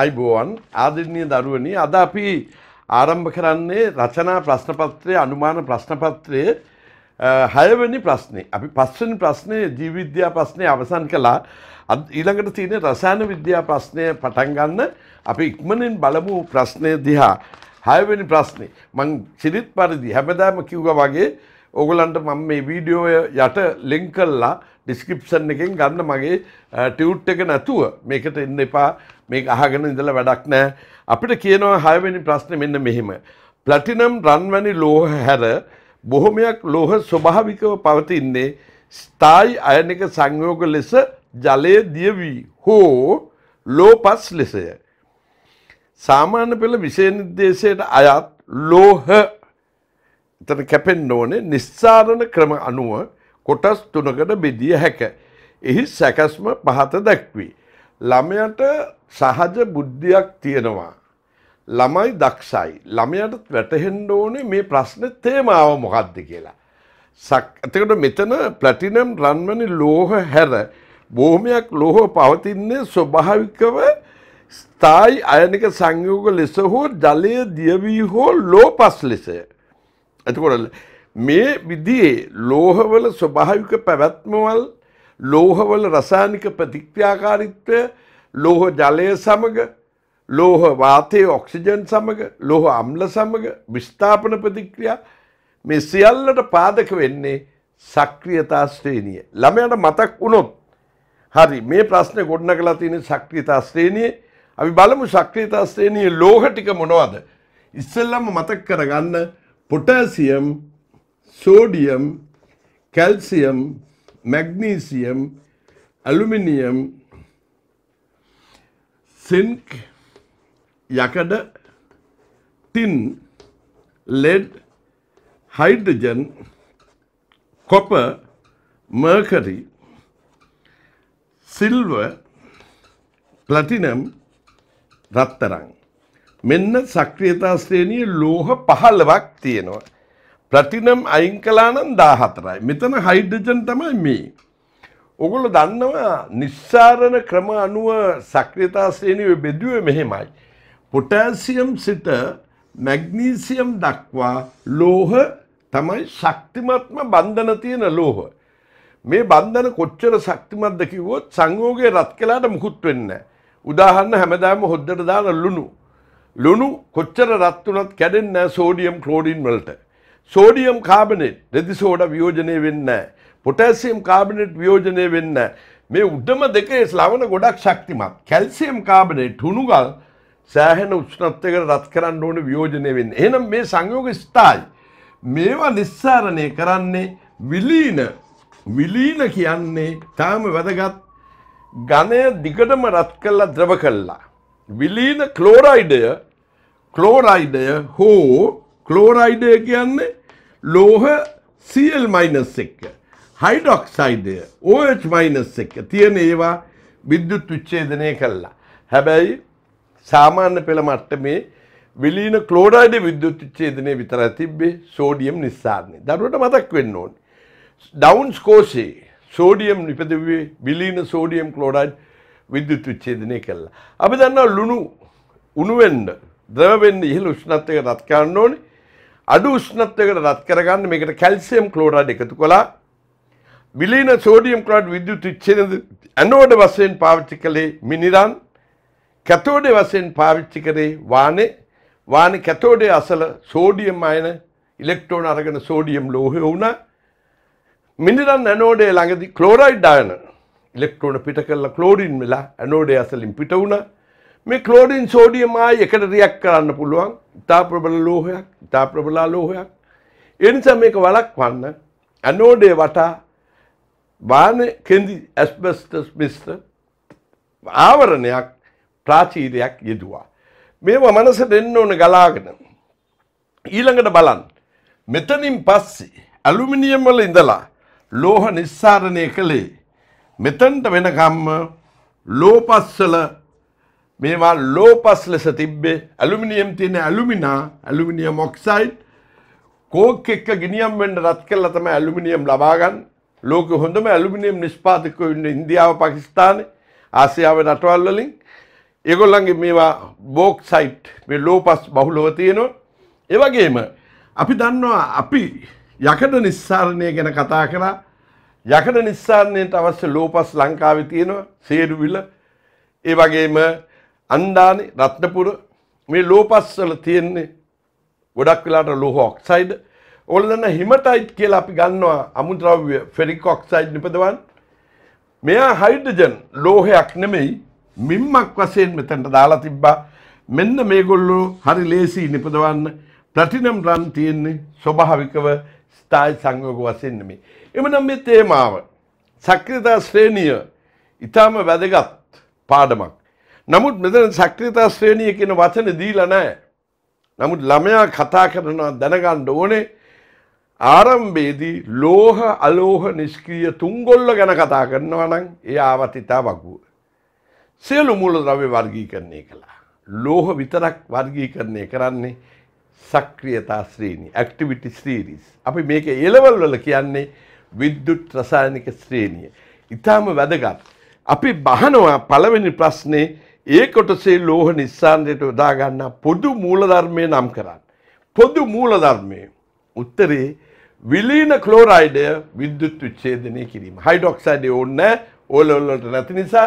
අයිබෝවන් ආදරණය දරුවනි අද අපි ආරම්භ කරන්නේ රචනා ප්‍රශ්නපත්‍රය අනුමාන ප්‍රශ්නපත්‍රය හයවැනි ප්‍රශ්නේ අපි පස්වනි ප්‍රශ්නය ජීවිද්‍යා ප්‍රශ්නය අවසන් කළා ඊළඟට තියෙන රසායන විද්‍යා ප්‍රශ්නය පටන් ගන්න අපි ඉක්මනින් බලමු ප්‍රශ්නය දිහා හයවැනි ප්‍රශ්නේ මං සිරිත් පරිදි හැමදාම කිව්වා වගේ ඕගලන්ට මම මේ වීඩියෝ යට ලින්ක් කළා ඩිස්කප්ෂන් එකෙන් ගන්න මගේ ටියවට් එක නැතුව මේකට එන්න එපා මේ අහගෙන ඉඳල වැඩක් නෑ අපිට කියනවා හයවැනි ප්‍රශ්න මෙන්න මෙහෙම. ප්ලටිනම් රන්වැනි ලෝහ හැර බොහොමයක් ලෝහ ස්වභාවිකව පවතින්නේ ස්ථායි අයනක සංයෝග ලෙස ජලය දියවී හෝ ලෝපස් ලෙසය. සාමාන්‍ය පෙළ විෂයනිර්දේශයට අයත් ලෝහ එතන කැපෙන්න ඕනේ නිස්සාරණ ක්‍රම අනුව කොටස් තුනකට බෙදිය හැක. එහි සැකැස්ම පහත දැක්වී. ළමයට සහජ බුද්ධියක් තියෙනවා. ළමයි දක්ෂයි. ළමයට වැටහෙන්ඩ ඕනේ මේ ප්‍රශ්න තේමාව මොකක්ද කියලා. ඇතකට මෙතන ප්ලටිනම් රන්වනි ලෝහ හැර බෝහමයක් ලෝහ පවතින්නේ ස්වභාවිකව ස්ථායි අයනික සංයෝග ලෙස හෝ ජලය දියවී හෝ ලෝපස් ලෙසය. ඇතකොට මේ විදියේ ලෝහවල ස්වභාවික පැවැත්මවල් ලෝහවල රසායනික ප්‍රතික්‍රියාකාරීත්වය ලෝහ ජලය සමග ලෝහ වාතයේ ඔක්සිජන් සමග ලෝහ අම්ල සමග විස්ථාපන ප්‍රතික්‍රියා මේ සියල්ලට පාදක වෙන්නේ සක්‍රියතා ශ්‍රේණිය. ළමයට මතක් වුණොත් හරි මේ ප්‍රශ්නේ ගොඩනගලා තියෙන සක්‍රියතා ශ්‍රේණියේ අපි බලමු සක්‍රියතා ශ්‍රේණියේ ලෝහ ටික මොනවද? ඉස්සෙල්ලම මතක් කරගන්න potassium sodium calcium magnesium aluminium zinc යකඩ tin lead hydrogen copper mercury silver platinum රත්තරං මෙන්න සක්‍රියතා ශ්‍රේණිය ලෝහ පහළවක් තියෙනවා ප්‍රටිනම් අයින් කලානම් දාහතරයි. මෙතන හයිඩජන් තමයි මේ. ඔගොල දන්නවා නිස්සාරණ ක්‍රම අනුව සක්‍රියතා ශ්‍රේණිය බෙදුවේ මෙහෙමයි. පොටෑසියම් සිට මැග්නීසියම් දක්වා ලෝහ තමයි ශක්තිමත්ම බන්ධන තියෙන ලෝහ. මේ බන්ධන කොච්චර ශක්තිමත්ද කිව්වොත් සංයෝගය රත් කළාට මුකුත් වෙන්නේ උදාහරණ හැමදාම හොද්දට දාන ලුණු. ලුණු කොච්චර රත් වුණත් කැඩෙන්නේ නැහැ සෝඩියම් ක්ලෝරින් වලට. සෝඩියම් කාබනෙට් රෙදි සෝඩ වියෝජනය වෙන්න. පොටැසියම් කාබනෙට් වියෝජනය වෙන්න. මේ උඩම දෙකේ ස්ලවන ගොඩක් ශක්තිමත්. කැල්සියම් කාබනෙට් හුණුගල් සෑහෙන උෂ්ණත්වයකට රත් කරන්න ඕන වියෝජනය වෙන්න. එහෙනම් මේ සංයෝග ස්ථායි. මේවා නිස්සාරණය කරන්නේ විලීන විලීන කියන්නේ තාම වැදගත් ගණය දිගටම රත් කල්ලා ද්‍රව කල්ලා. විලීන ක්ලෝරයිඩය ක්ලෝරයිඩය හෝ ක්ලෝරයිඩය කියන්නේ ලෝහ සල් මයිනස් එක්ක හයිඩොක්සයිඩය ඕච් මයිනස් එක්ක තියෙන ඒවා විද්‍යුත් විච්චේදනය කල්ලා හැබැයි සාමාන්‍ය පෙළ මට්ටමේ විලීන ක්ලෝඩයිඩ විද්‍යුත් විච්චේදනය විතර තිබ්බේ සෝඩියම් නිස්සාරණය දරුවට මතක් වෙන්න ඕන ඩවන්ස් කෝසේ සෝඩියම් නිපදවේ විලීන සෝඩියම් ක්ලෝඩයිඩ් විද්‍යුත් විච්චේදනය කල්ලා අපි දන්නා ලුණු උණුවෙන්ඩ ද්‍රවෙන්න ඉහළ උෂ්ණත්වයක රත්කාන්න ඕනේ අඩු උෂ්ණත්වයකට රත් කරගන්න මේකට කැල්සියම් ක්ලෝරයිඩ් එකතු කළා. විලීන සෝඩියම් ක්ලෝරයිඩ් විද්‍යුත් විච්ඡේදන ඇනෝඩ් වශයෙන් පාවිච්චි කළේ මිනිරන් කැතෝඩ් වශයෙන් පාවිච්චි කරේ වානේ වානේ කැතෝඩේ අසල සෝඩියම් අයන ඉලෙක්ට්‍රෝන අරගෙන සෝඩියම් ලෝහය වුණා. මිනිරන් ඇනෝඩේ ළඟදී ක්ලෝරයිඩ් අයන ඉලෙක්ට්‍රෝන පිට කරලා ක්ලෝරින් වෙලා ඇනෝඩේ අසලින් පිට වුණා. මේ ක්ලෝරින් සෝඩියම් ආය එකට රියැක්ට් කරන්න පුළුවන්. ඉතා ප්‍රබල ලෝහයක් ඉතා ප්‍රබලා ලෝහයක් එනිසා මේක වළක්වන්න ඇනෝඩේ වටා වාන කෙන්දි ඇස්බස්ටස් මිශ්‍ර ආවරණයක් ප්‍රාචීරයක් යෙදුවා. මේවා මනසට එන්න ඕන ගලාගෙන ඊළඟට බලන්න මෙතනින් පස්සේ ඇලුමිනියම් වල ඉඳලා ලෝහ නිස්සාරණය කළේ මෙතනට වෙනකම්ම ලෝපස්සල මේවා ලෝපස් ලෙස තිබ්බේ ඇලුමිනියම් තියෙන ඇලුමිනා ඇලුමිනියම් ඔක්සයිඩ් කෝක් එක්ක ගිනියම් වෙන්න රත් කරලා තමයි ඇලුමිනියම් ලබා ගන්න. ලෝකෙ හොඳම ඇලුමිනියම් නිෂ්පාදකයෝ ඉන්නේ ඉන්දියාව, පාකිස්තානේ, ආසියාවේ රටවල් වලින්. ඒගොල්ලන්ගේ මේවා බෝක්සයිට් මේ ලෝපස් බහුලව තියෙනවා. ඒ වගේම අපි දන්නවා අපි යකඩ නිස්සාරණය ගැන කතා කරා. යකඩ නිස්සාරණයට අවශ්‍ය ලෝපස් ලංකාවේ තියෙනවා. සේරුවිල. ඒ වගේම අන්ඩානේ රත්නපුර මේ ලෝපස්වල තියෙන්නේ ගොඩක් වෙලාට ලෝහ ඔක්සයිඩ් ඔල්ලන්න හිමටයිට් කියලා අපි ගන්නවා අමුද්‍රව්‍ය ෆෙරික් ඔක්සයිඩ් නිපදවන් මෙයා හයිඩජන් ලෝහයක් නෙමෙයි මිම්මක් වශයෙන් මෙතැන්ට දාලා තිබ්බා මෙන්න මේගොල්ලෝ හරි ලේසි නිපදවන්න ප්ලටිනම් රන් තියෙන්නේ ස්වභාවිකව ස්ථායි සංයෝග වශයෙන් නෙමෙයි. එමනම් මේ තේමාව සක්‍රියතා ශ්‍රේණිය ඊටාම වැදගත් පාඩමක්. නමුත් මෙතන සක්‍රියතා ශ්‍රේණිය කියන වචන දීලා නැහැ. නමුත් ළමයා කතා කරනවා දැනගන්න ඕනේ ආරම්භයේදී ලෝහ අලෝහ නිෂ්ක්‍රීය තුන්ගොල්ල ගැන කතා කරනවා නම් ඒ ආවතිතා වගුව. සියලු මූලද්‍රව්‍ය වර්ගීකරණය කළා. ලෝහ විතරක් වර්ගීකරණය කරන්නේ සක්‍රියතා ශ්‍රේණි ඇක්ටිවිටි ශ්‍රීරිස්. අපි මේක එලවල් වල කියන්නේ විද්‍යුත් රසායනික ශ්‍රේණිය. ඉතාම වැදගත්. අපි බහනවා පළවෙනි ප්‍රශ්නේ ඒ කොටසේ ලෝහ නිස්සාන්දයට යොදාගන්නා පොදු මූලධර්මය නම් කරන්න. පොදු මූලධර්මය උත්තරේ විලීන ක්ලෝරයිඩය විද්‍යුත් විච්ඡේදනය කිරීම. හයිඩොක්සයිඩය ඕන්න ඕලොල්ලට නැති නිසා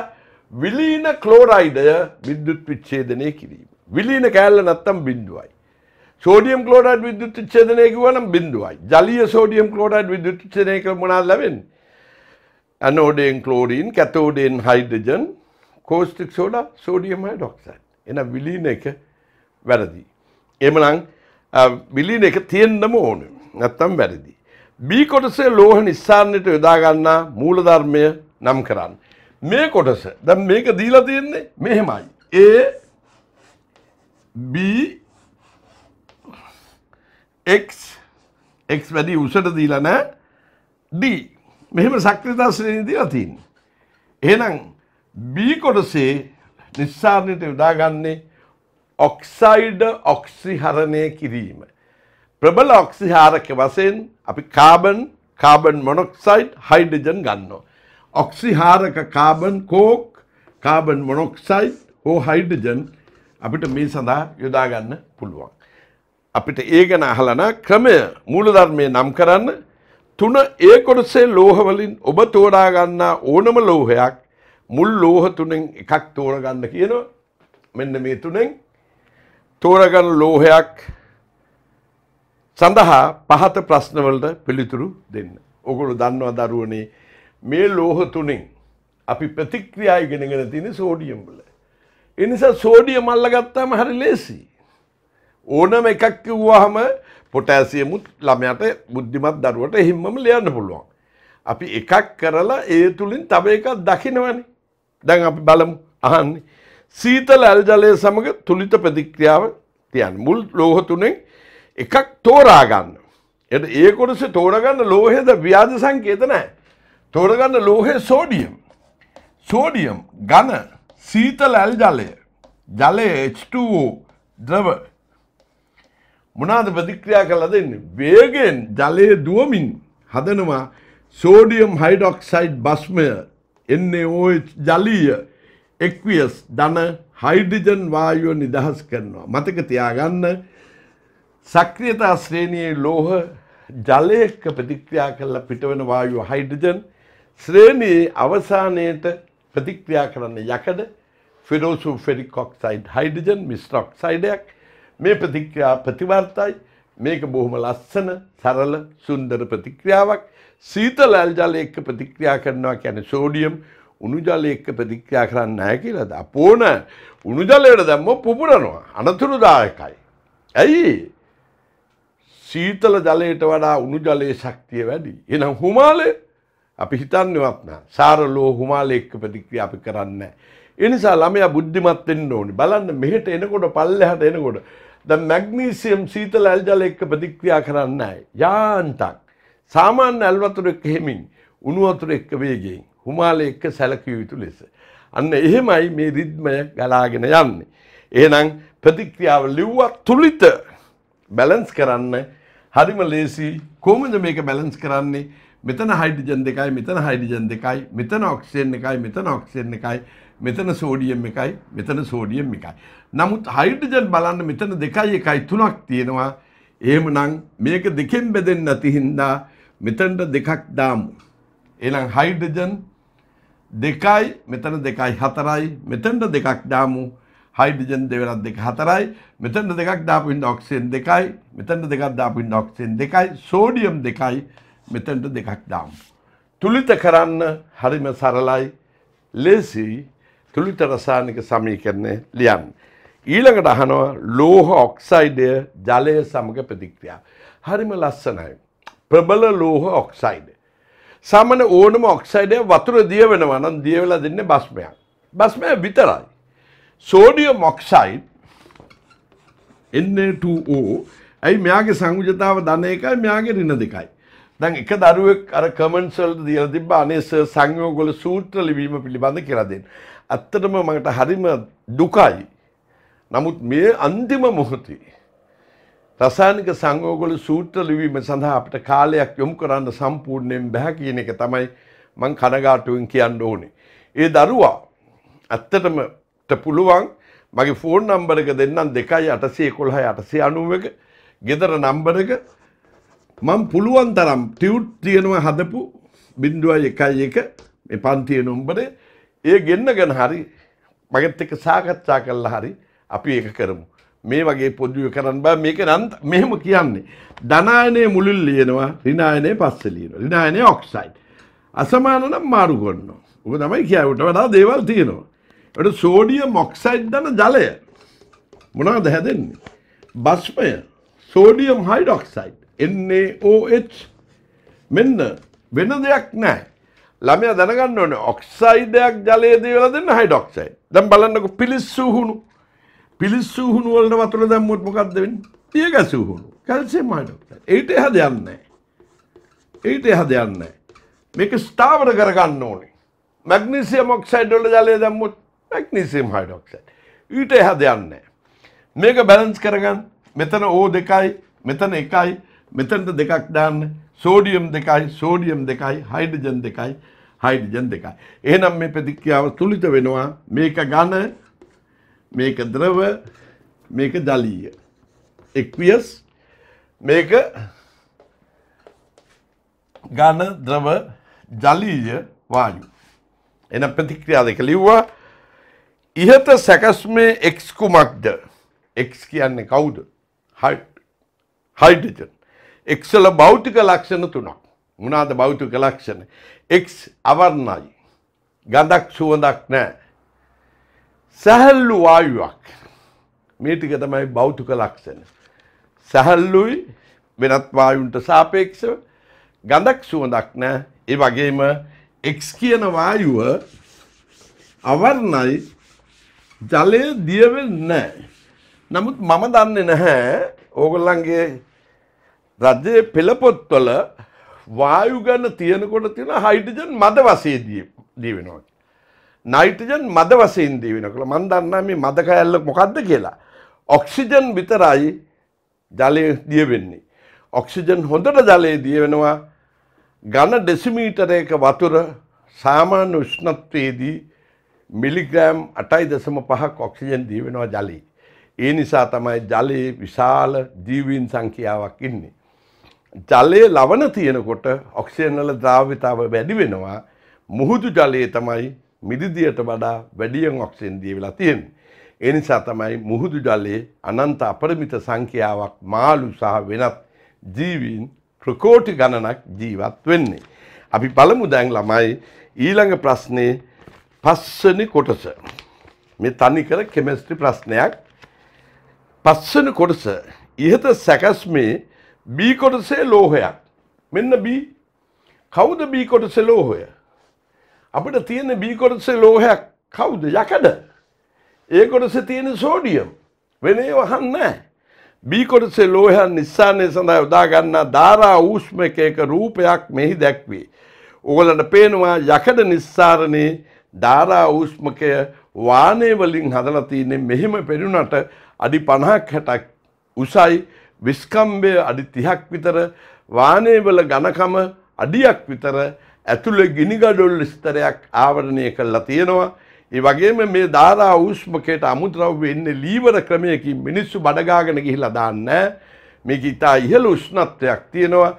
විලීන ක්ලෝරයිඩය විද්‍යුත් විච්ඡේදනය කිරීම. විලීන කෑල්ල නැත්තම් බිඳුවයි. සෝඩියම් ක්ලෝරයිඩ් විද්‍යුත් විච්ඡේදනය කිව්වනම් බිඳුවයි. ජලීය සෝඩියම් ක්ලෝරයිඩ් විද්‍යුත් විච්ඡේදනය කළ මොනවද ලැබෙන්නේ? ඇනෝඩයෙන් ක්ලෝරීන්, කැතෝඩයෙන් hydrogen, caustic soda sodium hydroxide. එහෙනම් විලීන එක වැරදි. එහෙමනම් විලීන එක තියෙන්නම ඕනේ. නැත්තම් වැරදි. B කොටසේ ලෝහ නිස්සාරණයට යොදා ගන්නා මූලධර්මය නම් කරන්න. මේ කොටස දැන් මේක දීලා තියෙන්නේ මෙහෙමයි. A B x x වැඩි උසට දීලා නැහැ d මෙහෙම සක්‍රියතා ශ්‍රේණිය දීලා තියෙනවා. එහෙනම් බීකොටසේ නිස්සාරණයට යොදාගන්නේ ඔක්සයිඩ ඔක්සිහරණය කිරීම. ප්‍රබල ඔක්සිහාරක වසයෙන් අපි කාබන් කාබන් මොනොක්සයිඩ් හයිඩජන් ගන්නවා. ඔක්සිහාරක කාබන් කෝක් කාබන් මොනොක්සයිඩ් හෝ හයිඩජන් අපිට මේ සඳහා යොදාගන්න පුළුවන්. අපිට ඒ ගැන අහලන ක්‍රමය මූලධර්මය නම් කරන්න තුන ඒ කොටසේ ලෝහවලින් ඔබ තෝඩාගන්නා ඕනම ලෝහයක් මුල් ලෝහ තුනෙන් එකක් තෝරගන්න කියනවා මෙන්න මේ තුනෙන් තෝරගන්න ලෝහයක් සඳහා පහත ප්‍රශ්නවලට පිළිතුරු දෙන්න. ඔගොලු දන්නවා දරුවනේ මේ ලෝහ තුනෙන් අපි ප්‍රතික්‍රියා ඉගෙනගෙන තියෙන සෝඩියම් වල. ඒ නිසා සෝඩියම් අල්ලගත්තාම හරි ලේසි. ඕනම එකක් කිව්වහම පොටෑසියමුත් ළමයට බුද්ධිමත් දරුවට එහෙම්මම ලියන්න පුළුවන්. අපි එකක් කරලා ඒ තුලින් තව එකක් දකිනවනේ. දැන් අපි බලමු අහන්නේ. සීතල ඇල්ජලය සමඟ තුළිත ප්‍රතික්‍රියාව තියන් මුල් ලෝහ තුනෙන් එකක් තෝරා ගන්න. එ ඒ කොටස තෝරගන්න ලෝහෙද ව්‍යාජ සංකේත නෑ. තෝරගන්න ලෝහේ සෝඩියම්. සෝඩියම් ගන සීතල ඇල් ජලය ජලය H2O ද්‍රව මොනාද ප්‍රතික්‍රියා කරලා දෙන්නේ වේගෙන් ජලය දුවමින් හදනවා සෝඩියම් හයිඩොක්සයිඩ් බස්මය NaOH ජලීය එක්වියස් ධන හයිඩ්‍රජන් වායුව නිදහස් කරනවා. මතක තියාගන්න සක්‍රියතා ශ්‍රේණියේ ලෝහ ජලයක ප්‍රතික්‍රියා කරලා පිටවන වායුව හයිඩ්‍රජන් ශ්‍රේණියේ අවසානයේට ප්‍රතික්‍රියා කරන යකඩ ෆිරෝසුෆෙරික් ඔක්සයිඩ් හයිඩ්‍රජන් මිශ්‍ර ඔක්සයිඩයක් මේ ප්‍රතික්‍රියා ප්‍රතිවර්තයි මේක බොහොම ලස්සන සරල සුන්දර ප්‍රතික්‍රියාවක් සීතල ඇල් ජලය එක්ක ප්‍රතික්‍රියා කරනවා කියන්නේ සෝඩියම් උණු ජලය එක්ක ප්‍රතික්‍රියා කරන්නේ නැහැ කියලාද? අපෝන උණු ජලයට දැම්මොත් පුපුරනවා. අනතුරුදායකයි. ඇයි? සීතල ජලයට වඩා උණු ජලයේ ශක්තිය වැඩි. එහෙනම් හුමාලය අපි හිතන්නේවත් නැහැ. සාරලෝ හුමාලය එක්ක ප්‍රතික්‍රියා අපි කරන්නේ නැහැ. ඒ නිසා ළමයා බුද්ධිමත් වෙන්න ඕනි. බලන්න මෙහෙට එනකොට පල්ලෙහාට එනකොට දැන් මැග්නීසියම් සීතල ඇල් ජලය එක්ක ප්‍රතික්‍රියා කරන්නේ නැහැ. යාන්තම් සාමාන්‍ය ඇල්වතුරෙක් හෙමින් උණු වතුර එක්ක වේගයෙන් හුමාලය එක්ක සැලකිය යුතු ලෙස. අන්න එහෙමයි මේ රිද්මය ගලාගෙන යන්නේ. එහෙනම් ප්‍රතික්‍රියාව ලිව්වා තුලිත බැලන්ස් කරන්න හරිම ලේසි කොහොමද මේක බැලන්ස් කරන්නේ මෙතන හයිඩ්‍රජන් දෙකයි මෙතන හයිඩ්‍රජන් දෙකයි මෙතන ඔක්සිජන් එකයි මෙතන ඔක්සිජන් එකයි මෙතන සෝඩියම් එකයි මෙතන සෝඩියම් එකයි. නමුත් හයිඩ්‍රජන් බලන්න මෙතන දෙකයි එකයි තුනක් තියෙනවා. එහෙමනම් මේක දෙකෙන් බෙදෙන්නේ නැති හින්දා මෙතනට දෙකක් දාමු. එහෙනම් හයිඩ්‍රජන් 2යි මෙතන 2යි 4යි මෙතනට දෙකක් දාමු. හයිඩ්‍රජන් දෙවරක් දෙක 4යි මෙතනට දෙකක් දාපු ඉන්න ඔක්සිජන් 2යි මෙතනට දෙකක් දාපු ඉන්න ඔක්සිජන් 2යි සෝඩියම් 2යි මෙතනට දෙකක් දාමු. තුලිත කරන්න හරිම සරලයි. ලේසියි. තුලිත රසායනික සමීකරණය ලියන්න. ඊළඟට අහනවා ලෝහ ඔක්සයිඩය ජලය සමග ප්‍රතික්‍රියා. හරිම ලස්සනයි. ප්‍රබල ලෝහ ඔක්සයිඩ්. සාමන ඕනම ඔක්සයිඩය වතුර දිය වෙනවා නම් දිය වෙලා දෙන්න බස්මයක්. බස්මය විතරයි. සෝඩිය මොක්සයිඩ් එන්නටෝ ඇයි මෙයාගේ සංගජතාව ධන එකයි මෙයාගේ රින දෙකයි. දැන් එක දරුවෙක් අර කමෙන්ට්ස් වලට දීලා තිබ්බා අනේ සර් සංයෝගවල සූත්‍ර ලිවීම පිළිබඳ කියලා දෙන්න. ඇත්තටම මකට හරිම දුකයි. නමුත් මේ අන්තිම මොහොතේ රසායනික සංයෝගවල සූත්‍ර ලිවීම සඳහා අපිට කාලයක් යොමු කරන්න සම්පූර්ණයෙන් බෑ කියන එක තමයි මං කනගාටුවෙන් කියන්න ඕනේ. ඒ දරුවා ඇත්තටම පුළුවන් මගේ ෆෝන් නම්බර එක දෙන්නම් 2811 ගෙදර නම්බර එක මම පුළුවන් තරම් ටියුට් තියෙනවා හදපු 0.11 මේ පන්තියේ නම්බරේ ඒ ගෙන්නගෙන හරි මගෙත් එක්ක සාකච්ඡා කළා හරි අපි ඒක කරමු. මේ වගේ පොදුව කරන්න බෑ මේක නම් මෙහෙම කියන්නේ. ධනායනයේ මුලින් ලියනවා ඍණායනයේ පස්සේ ලියනවා. ඍණායනයේ ඔක්සයිඩ්. අසමාන නම් මාරු කරනවා. ඔක තමයි කියවට වඩා දේවල් තියෙනවා. ඒකට සෝඩියම් ඔක්සයිඩ් දන ජලය මොනවද හැදෙන්නේ? බස්මය සෝඩියම් හයිඩොක්සයිඩ් NaOH මෙන්න වෙන දෙයක් නැහැ. ළමයා දැනගන්න ඕනේ ඔක්සයිඩයක් ජලයේ දේවලා දෙන්න හයිඩොක්සයිඩ්. දැන් බලන්නකො පිලිස්සුහුණු පිළිස්සූහුණු වලට වතුර දැම්මොත් මොකක්ද වෙන්නේ? දිය ගැසූහුණු. Calcium hydroxide. ඒිට එහා දෙයක් නැහැ. ඒිට එහා දෙයක් නැහැ. මේක ස්ථාවර කරගන්න ඕනේ. මැග්නීසියම් ඔක්සයිඩ් වල ජලය දැම්මොත් මැග්නීසියම් හයිඩ්‍රොක්සයිඩ්. ඊට එහා දෙයක් නැහැ. මේක බැලන්ස් කරගන්න මෙතන O2යි මෙතන 1යි මෙතනට දෙකක් දාන්න සෝඩියම් 2යි සෝඩියම් 2යි හයිඩ්‍රජන් 2යි හයිඩ්‍රජන් 2යි එහෙනම් මේ ප්‍රතික්‍රියාව තුලිත වෙනවා මේක ඝන මේක ද්‍රව මේක ජලීය එක්වියස් මේක ඝන ද්‍රව ජලීය වායු එන ප්‍රතික්‍රියා දෙක ලිව්වා ඉහත සැකස්මේ එක්ස් කුමක්ද එක්ස් කියන්නේ කවුද හයිඩජන් එක්සල භෞතික ලක්ෂණ තුනක් මොනාද භෞතික ලක්ෂණ එක්ස් අවර්ණයි ගඳක් සුවඳක් නෑ සැහැල්ලු වායුවක් මේ ටික තමයි භෞතික ලක්ෂණ. සැහැල්ලුයි වෙනත් වායුන්ට සාපේක්ෂව ගඳක් සුවඳක් නැහැ. ඒ වගේම X කියන වායුව අවර්ණයි ජලය දිය වෙන්නේ නමුත් මම දන්නේ නැහැ ඕගොල්ලන්ගේ රජයේ පෙළ පොත්වල වායු ගන්න තියෙනකොට තියෙන හයිඩ්‍රජන් මද වශයෙන් දී වෙනවා. නයිට්‍රජන් මද වශයෙන් දී වෙනකොට මම දන්නා මේ මද කැලල මොකද්ද කියලා. ඔක්සිජන් විතරයි ජලයේ දිය වෙන්නේ. ඔක්සිජන් හොඳට ජලයේ දිය වෙනවා ඝන ඩෙසිමීටරයක වතුර සාමාන්‍ය උෂ්ණත්වයේදී මිලිග්‍රෑම් 8.5ක් ඔක්සිජන් දී වෙනවා ජලයේ. ඒ නිසා තමයි ජලයේ විශාල ජීවීන් සංඛ්‍යාවක් ඉන්නේ. ජලයේ ලවණ තියෙනකොට ඔක්සිජන් වල ද්‍රාව්‍යතාවය වැඩි වෙනවා. මුහුදු ජලයේ තමයි මිරිදියට වඩා වැඩියෙන් ඔක්සිජන් දිය වෙලා තියෙන්නේ. ඒ නිසා තමයි මුහුදු ජලයේ අනන්ත අපරිමිත සංඛ්‍යාවක් මාළු සහ වෙනත් ජීවීන් ප්‍රකෝටි ගණනක් ජීවත් වෙන්නේ. අපි පළමු දැන් ළමයි ඊළඟ ප්‍රශ්නේ පස්සනි කොටස. මේ තනිකර කෙමිස්ට්‍රි ප්‍රශ්නයක්. පස්සන කොටස ඉහත සැකස්මේ B කොටසේ ලෝහයක්. මෙන්න B කවුද B කොටසේ ලෝහය? අපිට තියෙන B කොටසේ ලෝහයක් කවුද? යකඩ. ඒ කොටසේ තියෙන සෝඩියම්. වෙන ඒවා නැහැ. B කොටසේ ලෝහයන් නිස්සාරණය සඳහා යොදා ගන්නා ධාරා ඌෂ්මක එක රූපයක් මෙහි දැක්වේ. ඕගලන්ට පේනවා යකඩ නිස්සාරණේ ධාරා ඌෂ්මකය වානේ වලින් හදලා තියෙන්නේ මෙහෙම පෙනුනට අඩි 50ක් 60ක් උසයි විස්කම්බය අඩි 30ක් විතර වානේවල ඝනකම අඩියක් විතර ඇතුළ ගිනිගඩොල් ස්තරයක් ආවරණය කරලා තියෙනවා. ඒ වගේම මේ ධාරා ඌෂ්මකයට අමුද්‍රව්‍ය එන්නේ ලීවර ක්‍රමයකින් මිනිස්සු බඩගාගෙන ගිහිලා දාන්නේ. මේක ඉතා ඉහළ උෂ්ණත්වයක් තියෙනවා.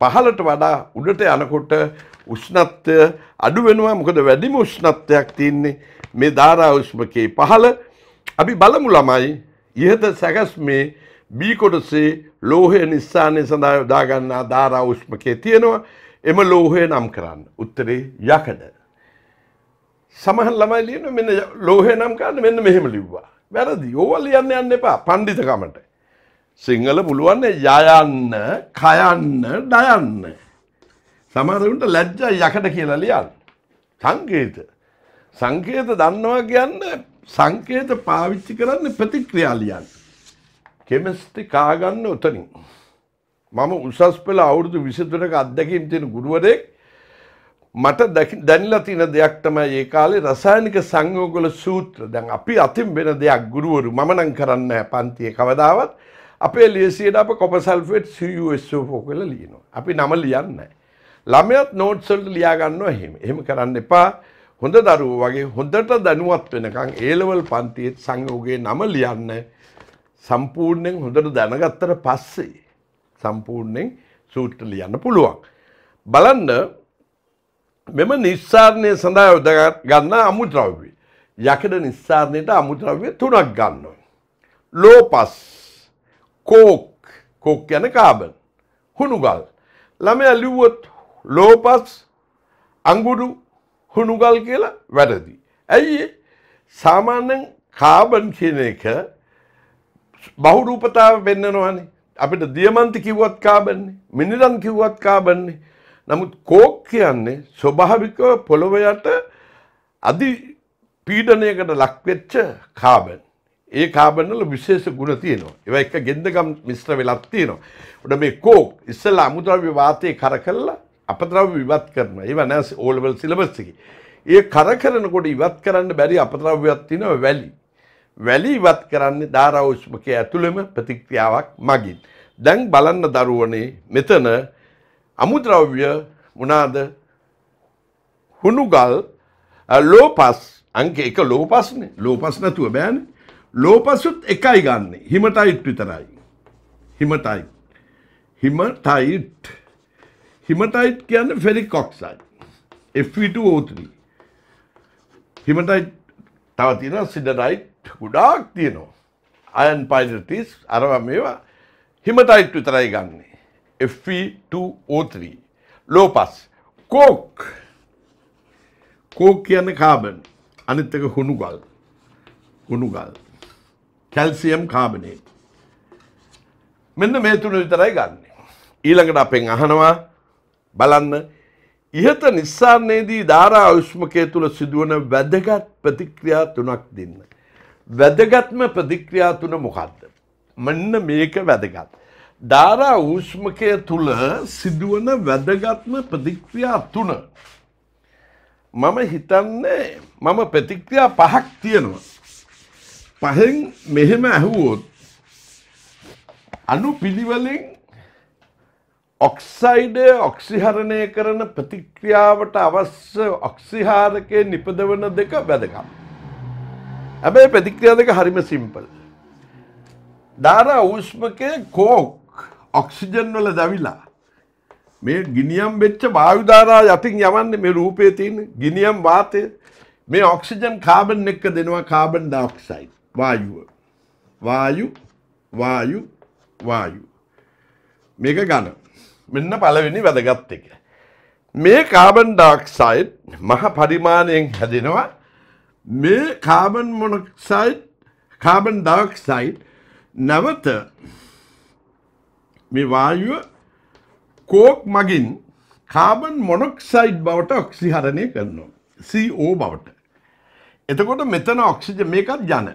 පහලට වඩා උඩට යනකොට උෂ්ණත්වය අඩු වෙනවා මොකද වැඩිම උෂ්ණත්වයක් තියන්නේ මේ ධාරා උෂ්මකයේ පහළ අපි බලමු ළමයි ඉහත සැකස්මේ බී කොටසේ ලෝහය නිස්සාරණය සඳහා යොදා ගන්නා ධාරා උෂ්මකයේ තියෙනවා එම ලෝහය නම් කරන්න. උත්තරේ යකඩ. සමහර ළමයි ලියන මෙන්න ලෝහය නම් කරන්න මෙන්න මෙහෙම ලිව්වා. වැරදි. ඕවා ලියන්න යන්න එපා. පඬිතකමට. සිංහල පුළුවන් යයන්න, කයන්න, දයන්න. සමහරුන්ට ලැජ්ජා යකඩ කියලා ලියන්න. සංකේත. සංකේත දන්නවා කියන්නේ සංකේත පාවිච්චි කරන්න ප්‍රතික්‍රියා ලියන්න. කෙමිස්ට්‍රි කාගන්න උතනින්. මම උසස් පෙළ අවුරුදු විසිතුනක අත්දැකීම් තියෙන ගුරුවරයෙක් මට දැනිලා තියෙන දෙයක් තමයි ඒ කාලේ රසායනික සංයෝගවල සූත්‍ර. දැන් අපි අතින් වෙන දෙයක් ගුරුවරු මම නම් කරන්නේ නැහැ පන්තියේ කවදාවත්. අපේ ලියසියට අප කොපර් සල්ෆේට් CuSO4 කියලා ලියනවා. අපි නම ලියන්නේ ළමයත් නෝට්ස් වලට ලියා ගන්නවා එහෙම. එහෙම කරන්න එපා. හොඳ දරුවෝ වගේ හොඳට දැනුවත් වෙනකන් A level පන්තියේ සංයෝගයේ නම ලියන්න සම්පූර්ණයෙන් හොඳට දැනගත්තට පස්සේ සම්පූර්ණයෙන් සූට්‍ර ලියන්න පුළුවන්. බලන්න මෙම නිස්සාරණය සඳහා යොද ගන්න අමුද්‍රව්‍ය. යකඩ නිස්සාරණයට අමුද්‍රව්‍ය තුනක් ගන්නවා. ලෝපස් කෝක් කෝක් යන කාබන් හුණුගල් ළමය ලිව්වොත් ලෝපස් අංගුඩු හුණුගල් කියලා වැරදි. ඇයි සාමාන්‍යයෙන් කාබන් කියන එක බහුරූපතාව වෙන්නනවනේ අපිට දියමන්ති කිව්වත් කාබන්නේ මිනිරන් කිව්වත් කාබන්නේ නමුත් කෝක් කියන්නේ ස්වභාවිකව පොළොව යට අධි පීඩනයකට ලක්වෙච්ච කාබන්. ඒ කාබන් වල විශේෂ ගුණ තියෙනවා. ඒවා එක ගෙන්දගම් මිශ්‍ර වෙලා තියෙනවා. උඩ මේ කෝක් ඉස්සලා අමුද්‍රව්‍ය වාතයේ කරකලා අපද්‍රව්‍ය ඉවත් කරනවා. ඒවා නෑ ඕ ලෙවල් සිලබස් එකේ. ඒ කරකරනකොට ඉවත් කරන්න බැරි අපද්‍රව්‍යයක් තියෙනවා වැලි. වැලි ඉවත් කරන්නේ ධාරා උෂ්මකයේ ඇතුළෙම ප්‍රතික්‍රියාවක් මගින්. දැන් බලන්න දරුවනේ මෙතන අමුද්‍රව්‍ය මොනවාද? හුණුගල් ලෝපස් අංක එක ලෝපස්නේ. ලෝපස් නැතුව බෑනේ. ලෝපසුත් එකයි ගන්න. හිමටයිට් විතරයි. හිමටයි. හිමටයිට්. හිමටයිට් කියන්නේ ෆෙරික් ඔක්සයිඩ්. Fe2O3. හිමටයිට් තව තියෙනවා සිඩරයිට් ගොඩාක් තියෙනවා. අයන් පයිරටිස් අරව මේවා හිමටයිට් විතරයි ගන්නේ. Fe2O3 ලෝපස් කෝක් කෝක් කියන්න කාබන් අනිත්තක හුණු ගල් හුණු ගල් කැල්සියම් කාබනේ මෙන්න මේ තුන විතරයි ගන්න. ඊළඟට අපෙන් අහනවා බලන්න ඉහත නිස්සාරණයේදී ධාරා උෂ්මකය තුළ සිදුවන වැදගත් ප්‍රතික්‍රියා තුනක් දෙන්න. වැදගත්ම ප්‍රතික්‍රියා තුන මොකක්ද. මෙන්න මේක වැදගත්. ධාරා ඌෂ්මකය තුළ සිදුවන වැදගත්ම ප්‍රතික්‍රියා තුන. මම හිතන්නේ මම ප්‍රතික්‍රියා පහක් තියෙනවා. පහෙන් මෙහෙම ඇහුවොත් අනු පිළිවලින් ඔක්සයිඩය ඔක්සිහරණය කරන ප්‍රතික්‍රියාවට අවශ්‍ය ඔක්සිහාරකය නිපදවන දෙක වැදකම්. හැබැයි ප්‍රතික්‍රියා දෙක හරිම සිම්පල්. ධාරා ඌෂ්මකය කෝක් ඔක්සිජන් වල දැවිලා මේ ගිනියම් වෙච්ච වායුධාරා යතින් යවන්නේ මේ රූපේ තියෙන ගිනියම් වාතය මේ ඔක්සිජන් කාබන් එක්ක දෙනවා කාබන් ඩයොක්සයිඩ් වායුව වායු වායු වායු මේක ඝන මෙන්න පළවෙනි වැදගත් එක මේ කාබන් ඩයොක්සයිඩ් මහ පරිමාණයෙන් හැදෙනවා මේ කාබන් මොනොක්සයිඩ් කාබන් ඩයොක්සයිඩ් නැවත මේ වායුව කෝක් මගින් කාබන් මොනොක්සයිඩ් බවට ඔක්සිහරණය කරනවා. CO බවට. එතකොට මෙතන ඔක්සිජ මේකත් ජන.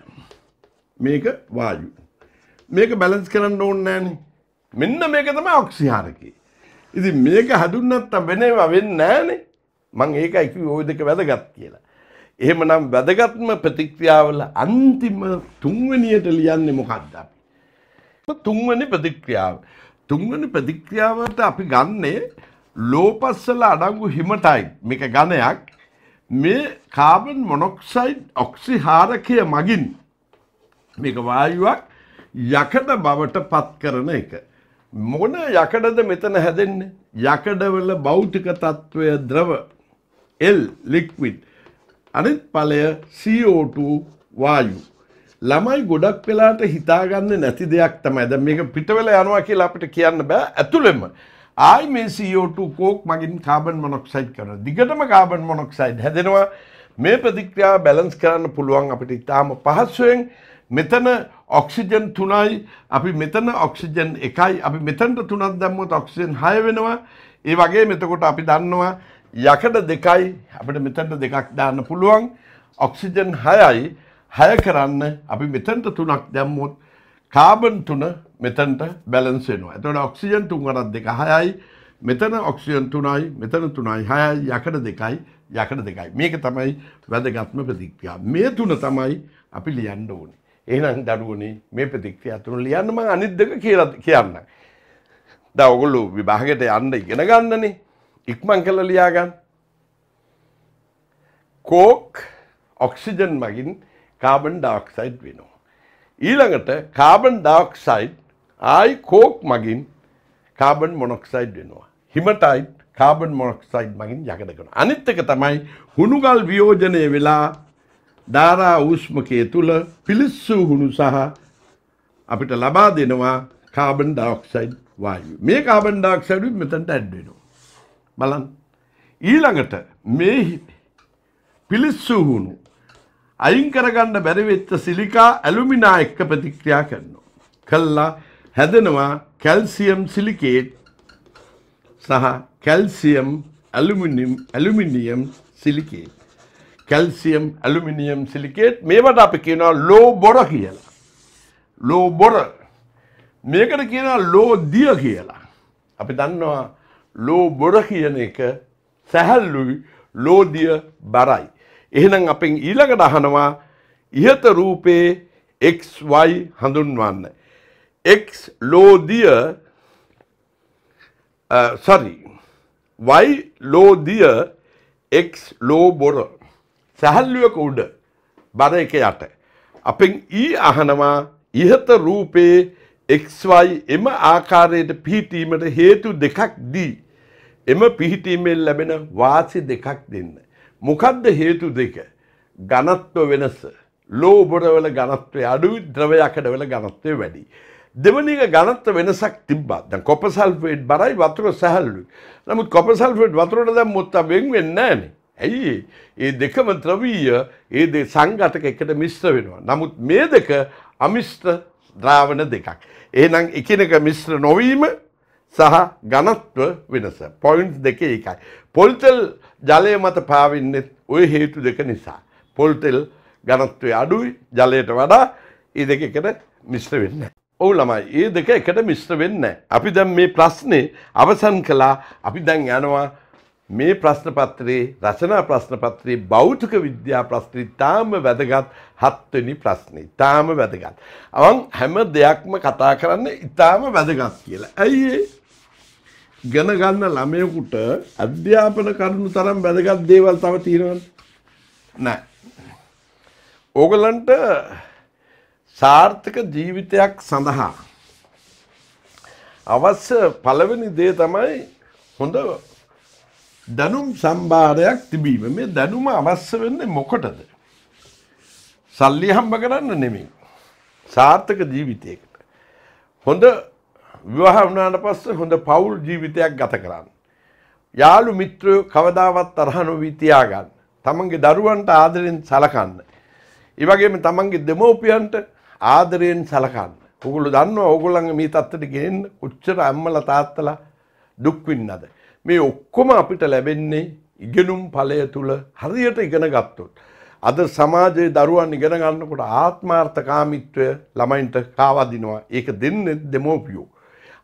මේක වායු. මේක බැලන්ස් කරන්න ඕන්න නෑන. මෙන්න මේක තම ඔක්සිහාරකි. ඉති මේක හදුන්නත්ත වෙනවා වෙන්න නෑනේ මං ඒක එක ඕය දෙක වැදගත් කියලා. එහෙමනම් වැදගත්ම ප්‍රතික්‍රියාවල අන්තිම තුන්වැනියට ලියන්නේ මොකක්ද අපි? තුන්වැනි ප්‍රතික්‍රියාව. තුන්වැනි ප්‍රතික්‍රියාවට අපි ගන්නේ ලෝපස්සල අඩංගු හිමටයිඩ් මේක ඝනයක් මේ කාබන් මොනොක්සයිඩ් ඔක්සිහාරකය මගින් මේක වායුවක් යකඩ බවට පත් කරන එක. මොන යකඩද මෙතන හැදෙන්නේ? යකඩවල භෞතික తত্ত্বය ද්‍රව L ලික්විඩ් අනිත් පලය CO2 වායු. ළමයි ගොඩක් වෙලාට හිතාගන්න නැති දෙයක් තමයි දැන් මේක පිටවල යනවා කියලා අපිට කියන්න බෑ ඇතුළෙම. ආයි මේ CO2 කෝක් මගින් කාබන් මොනොක්සයිඩ් කරනවා. දිගටම කාබන් මොනොක්සයිඩ් හැදෙනවා. මේ ප්‍රතික්‍රියාව බැලන්ස් කරන්න පුළුවන් අපිට ඉතාම පහසුවෙන්. මෙතන ඔක්සිජන් තුනයි අපි මෙතන ඔක්සිජන් එකයි අපි මෙතනට තුනක් දැම්මොත් ඔක්සිජන් 6 වෙනවා. ඒ වගේ මෙතකොට අපි දන්නවා යකට දෙකයි අපිට මෙතැන්ට දෙකක් දාන්න පුළුවන් ඔක්සිජන් හයයි හය කරන්න අපි මෙතැන්ට තුනක් දැම්මුත් කාබන් තුන මෙතැන්ට බැලන්සෙනවා. ඇතවට ඔක්සිජන් තුන්වරත් දෙක හයයි මෙතන ඔක්සිජන් තුනයි මෙතන තුනයි හයයි යකට දෙකයි යකට දෙකයි. මේක තමයි වැදගත්ම ප්‍රතික්‍රියා. මේ තුන තමයි අපි ලියන්න ඕනේ. එහෙනම් දරුවනේ මේ ප්‍රතික්‍රියා තුන ලියන්න මම අනිත් දෙක කියලා කියන්න. දැන් ඔයගොල්ලෝ විභාගයට යන්න ඉගෙන ගන්නනේ. ඉක්මං කල ලියාගන්න කෝක් ඔක්සිජන් මගින් කාබන් ඩක්සයිඩ් වෙනවා. ඊළඟට කාබන් ඩක්සයිඩ් ආයි කෝක් මගින් කාබන් මොනොක්සයිඩ් වෙනවා. හිමටයි් කාබන් මොනොක්සයිඩ් මගින් යකදකන අනිත්තක තමයි හුණුගල් වියෝජනය වෙලා ධාරා උෂ්මකය තුළ පිළිස්සූ හුණු සහ අපිට ලබා දෙනවා කාබන් ඩක්සයිඩ් වායු මේ කාබන් ඩක්සයිඩ් මෙතන්ට ඇඩ්ඩෙනවා. බලන් ඊළඟට මේ පිලිස්සුහුණු අයින් කරගන්න බැරිවෙච්ච සිලිකා ඇලුමිනා එක්ක ප්‍රතික්‍රියා කරනවා. කල්ලා හැදෙනවා කැල්සියම් සිලිකේට් සහ calcium aluminium aluminium silicate. Calcium aluminium silicate මේවට අපි කියනවා ලෝ බොර කියලා. ලෝ බොර මේකට කියනවා ලෝ දිය කියලා. අපි දන්නවා ලෝ බොර කියන එක සැහැල්ලුයි ලෝදිය බරයි. එහෙනම් අපෙන් ඊළඟට අහනවා ඉහත රූපයේ XY හඳුන්වන්න. X ලෝදිය සරි Y ලෝදිය X ලෝ බොර සැහැල්ලුවක උඩ බර එක යට. අපෙන් ඊ අහනවා ඉහත රූපයේ XY එම ආකාරයට පිහිටීමට හේතු දෙකක් දී එම පිහිටීමෙන් ලැබෙන වාසි දෙකක් දෙන්න. මොකද්ද හේතු දෙක? ඝනත්ව වෙනස. ලෝබරවල ඝනත්වය අඩුයි ද්‍රවයකඩවල ඝනත්වය වැඩි. දෙවනි එක ඝනත්ව වෙනසක් තිබ්බා. දැන් කොපර් සල්ෆේට් බරයි වතුර සැහැල්ලුයි. නමුත් කොපර් සල්ෆේට් වතුරට දැම්මොත් වෙන් වෙන්නේ නැහනේ. ඇයි ඒ දෙකම ද්‍රවීය ඒ දෙ සංඝටක එකට මිශ්‍ර වෙනවා. නමුත් මේ දෙක අමිශ්‍ර ද්‍රාවණ දෙකක්. එහෙනම් එකිනෙක මිශ්‍ර නොවීම සහ ඝනත්ව වෙනස. පොයින්ට් දෙක එකයි. පොල්තෙල් ජලය මත පාවෙන්නේ ওই හේතු දෙක නිසා. පොල්තෙල් ඝනත්වය අඩුයි ජලයට වඩා ඒ දෙක එකට මිශ්‍ර වෙන්නේ නැහැ. ඔව් ළමයි, ඒ දෙක එකට මිශ්‍ර වෙන්නේ නැහැ. අපි දැන් මේ ප්‍රශ්නේ අවසන් කළා. අපි දැන් යනවා මේ ප්‍රශ්න පත්‍රයේ රචනා ප්‍රශ්න පත්‍රයේ භෞතික විද්‍යා ප්‍රශ්නේ තාම වැදගත් හත්වෙනි ප්‍රශ්නේ. තාම වැදගත්. අවන් හැම දෙයක්ම කතා කරන්න ඊටාම වැදගත් කියලා. ඇයි ඒ? ගණ ගන්න ළමයෙකුට අධ්‍යාපන කරුණු තරම් වැදගත් දේවල් තව තියෙනවද? නැහැ. ඕගලන්ට සාර්ථක ජීවිතයක් සඳහා අවශ්‍ය පළවෙනි දේ තමයි හොඳ දැනුම් සම්භාරයක් තිබීම මේ දැනුම අවස්ස වෙන්නේ මොකටද. සල්ලි හම්බ කරන්න නෙමින්. සාර්ථක ජීවිතයකට. හොඳ විවාහ වනාට පස්ස හොඳ පවුල් ජීවිතයක් ගත කරන්න. යාළු මිත්‍රයෝ කවදාවත් අරහනොවී තියාගන්න. තමන්ගේ දරුවන්ට ආදරෙන් සලකන්න. ඒවගේම තමන්ගේ දෙමෝපියන්ට ආදරයෙන් සලකන්න. පුගුලු දන්න ඕගොල්ලන්ගේ මේ තත්තට ගෙන් උච්චර අම්මල තාත්තලා දුක්වින්නද. මේ ඔක්කොම අපිට ලැබෙන්නේ ඉගෙනුම් ඵලය තුල හරියට ඉගෙන ගත්තොත්. අද සමාජයේ දරුවන් ඉගෙන ගන්නකොට ආත්මාර්ථකාමීත්වය ළමයින්ට කාවදිනවා. ඒක දෙන්නේ දෙමෝපියෝ.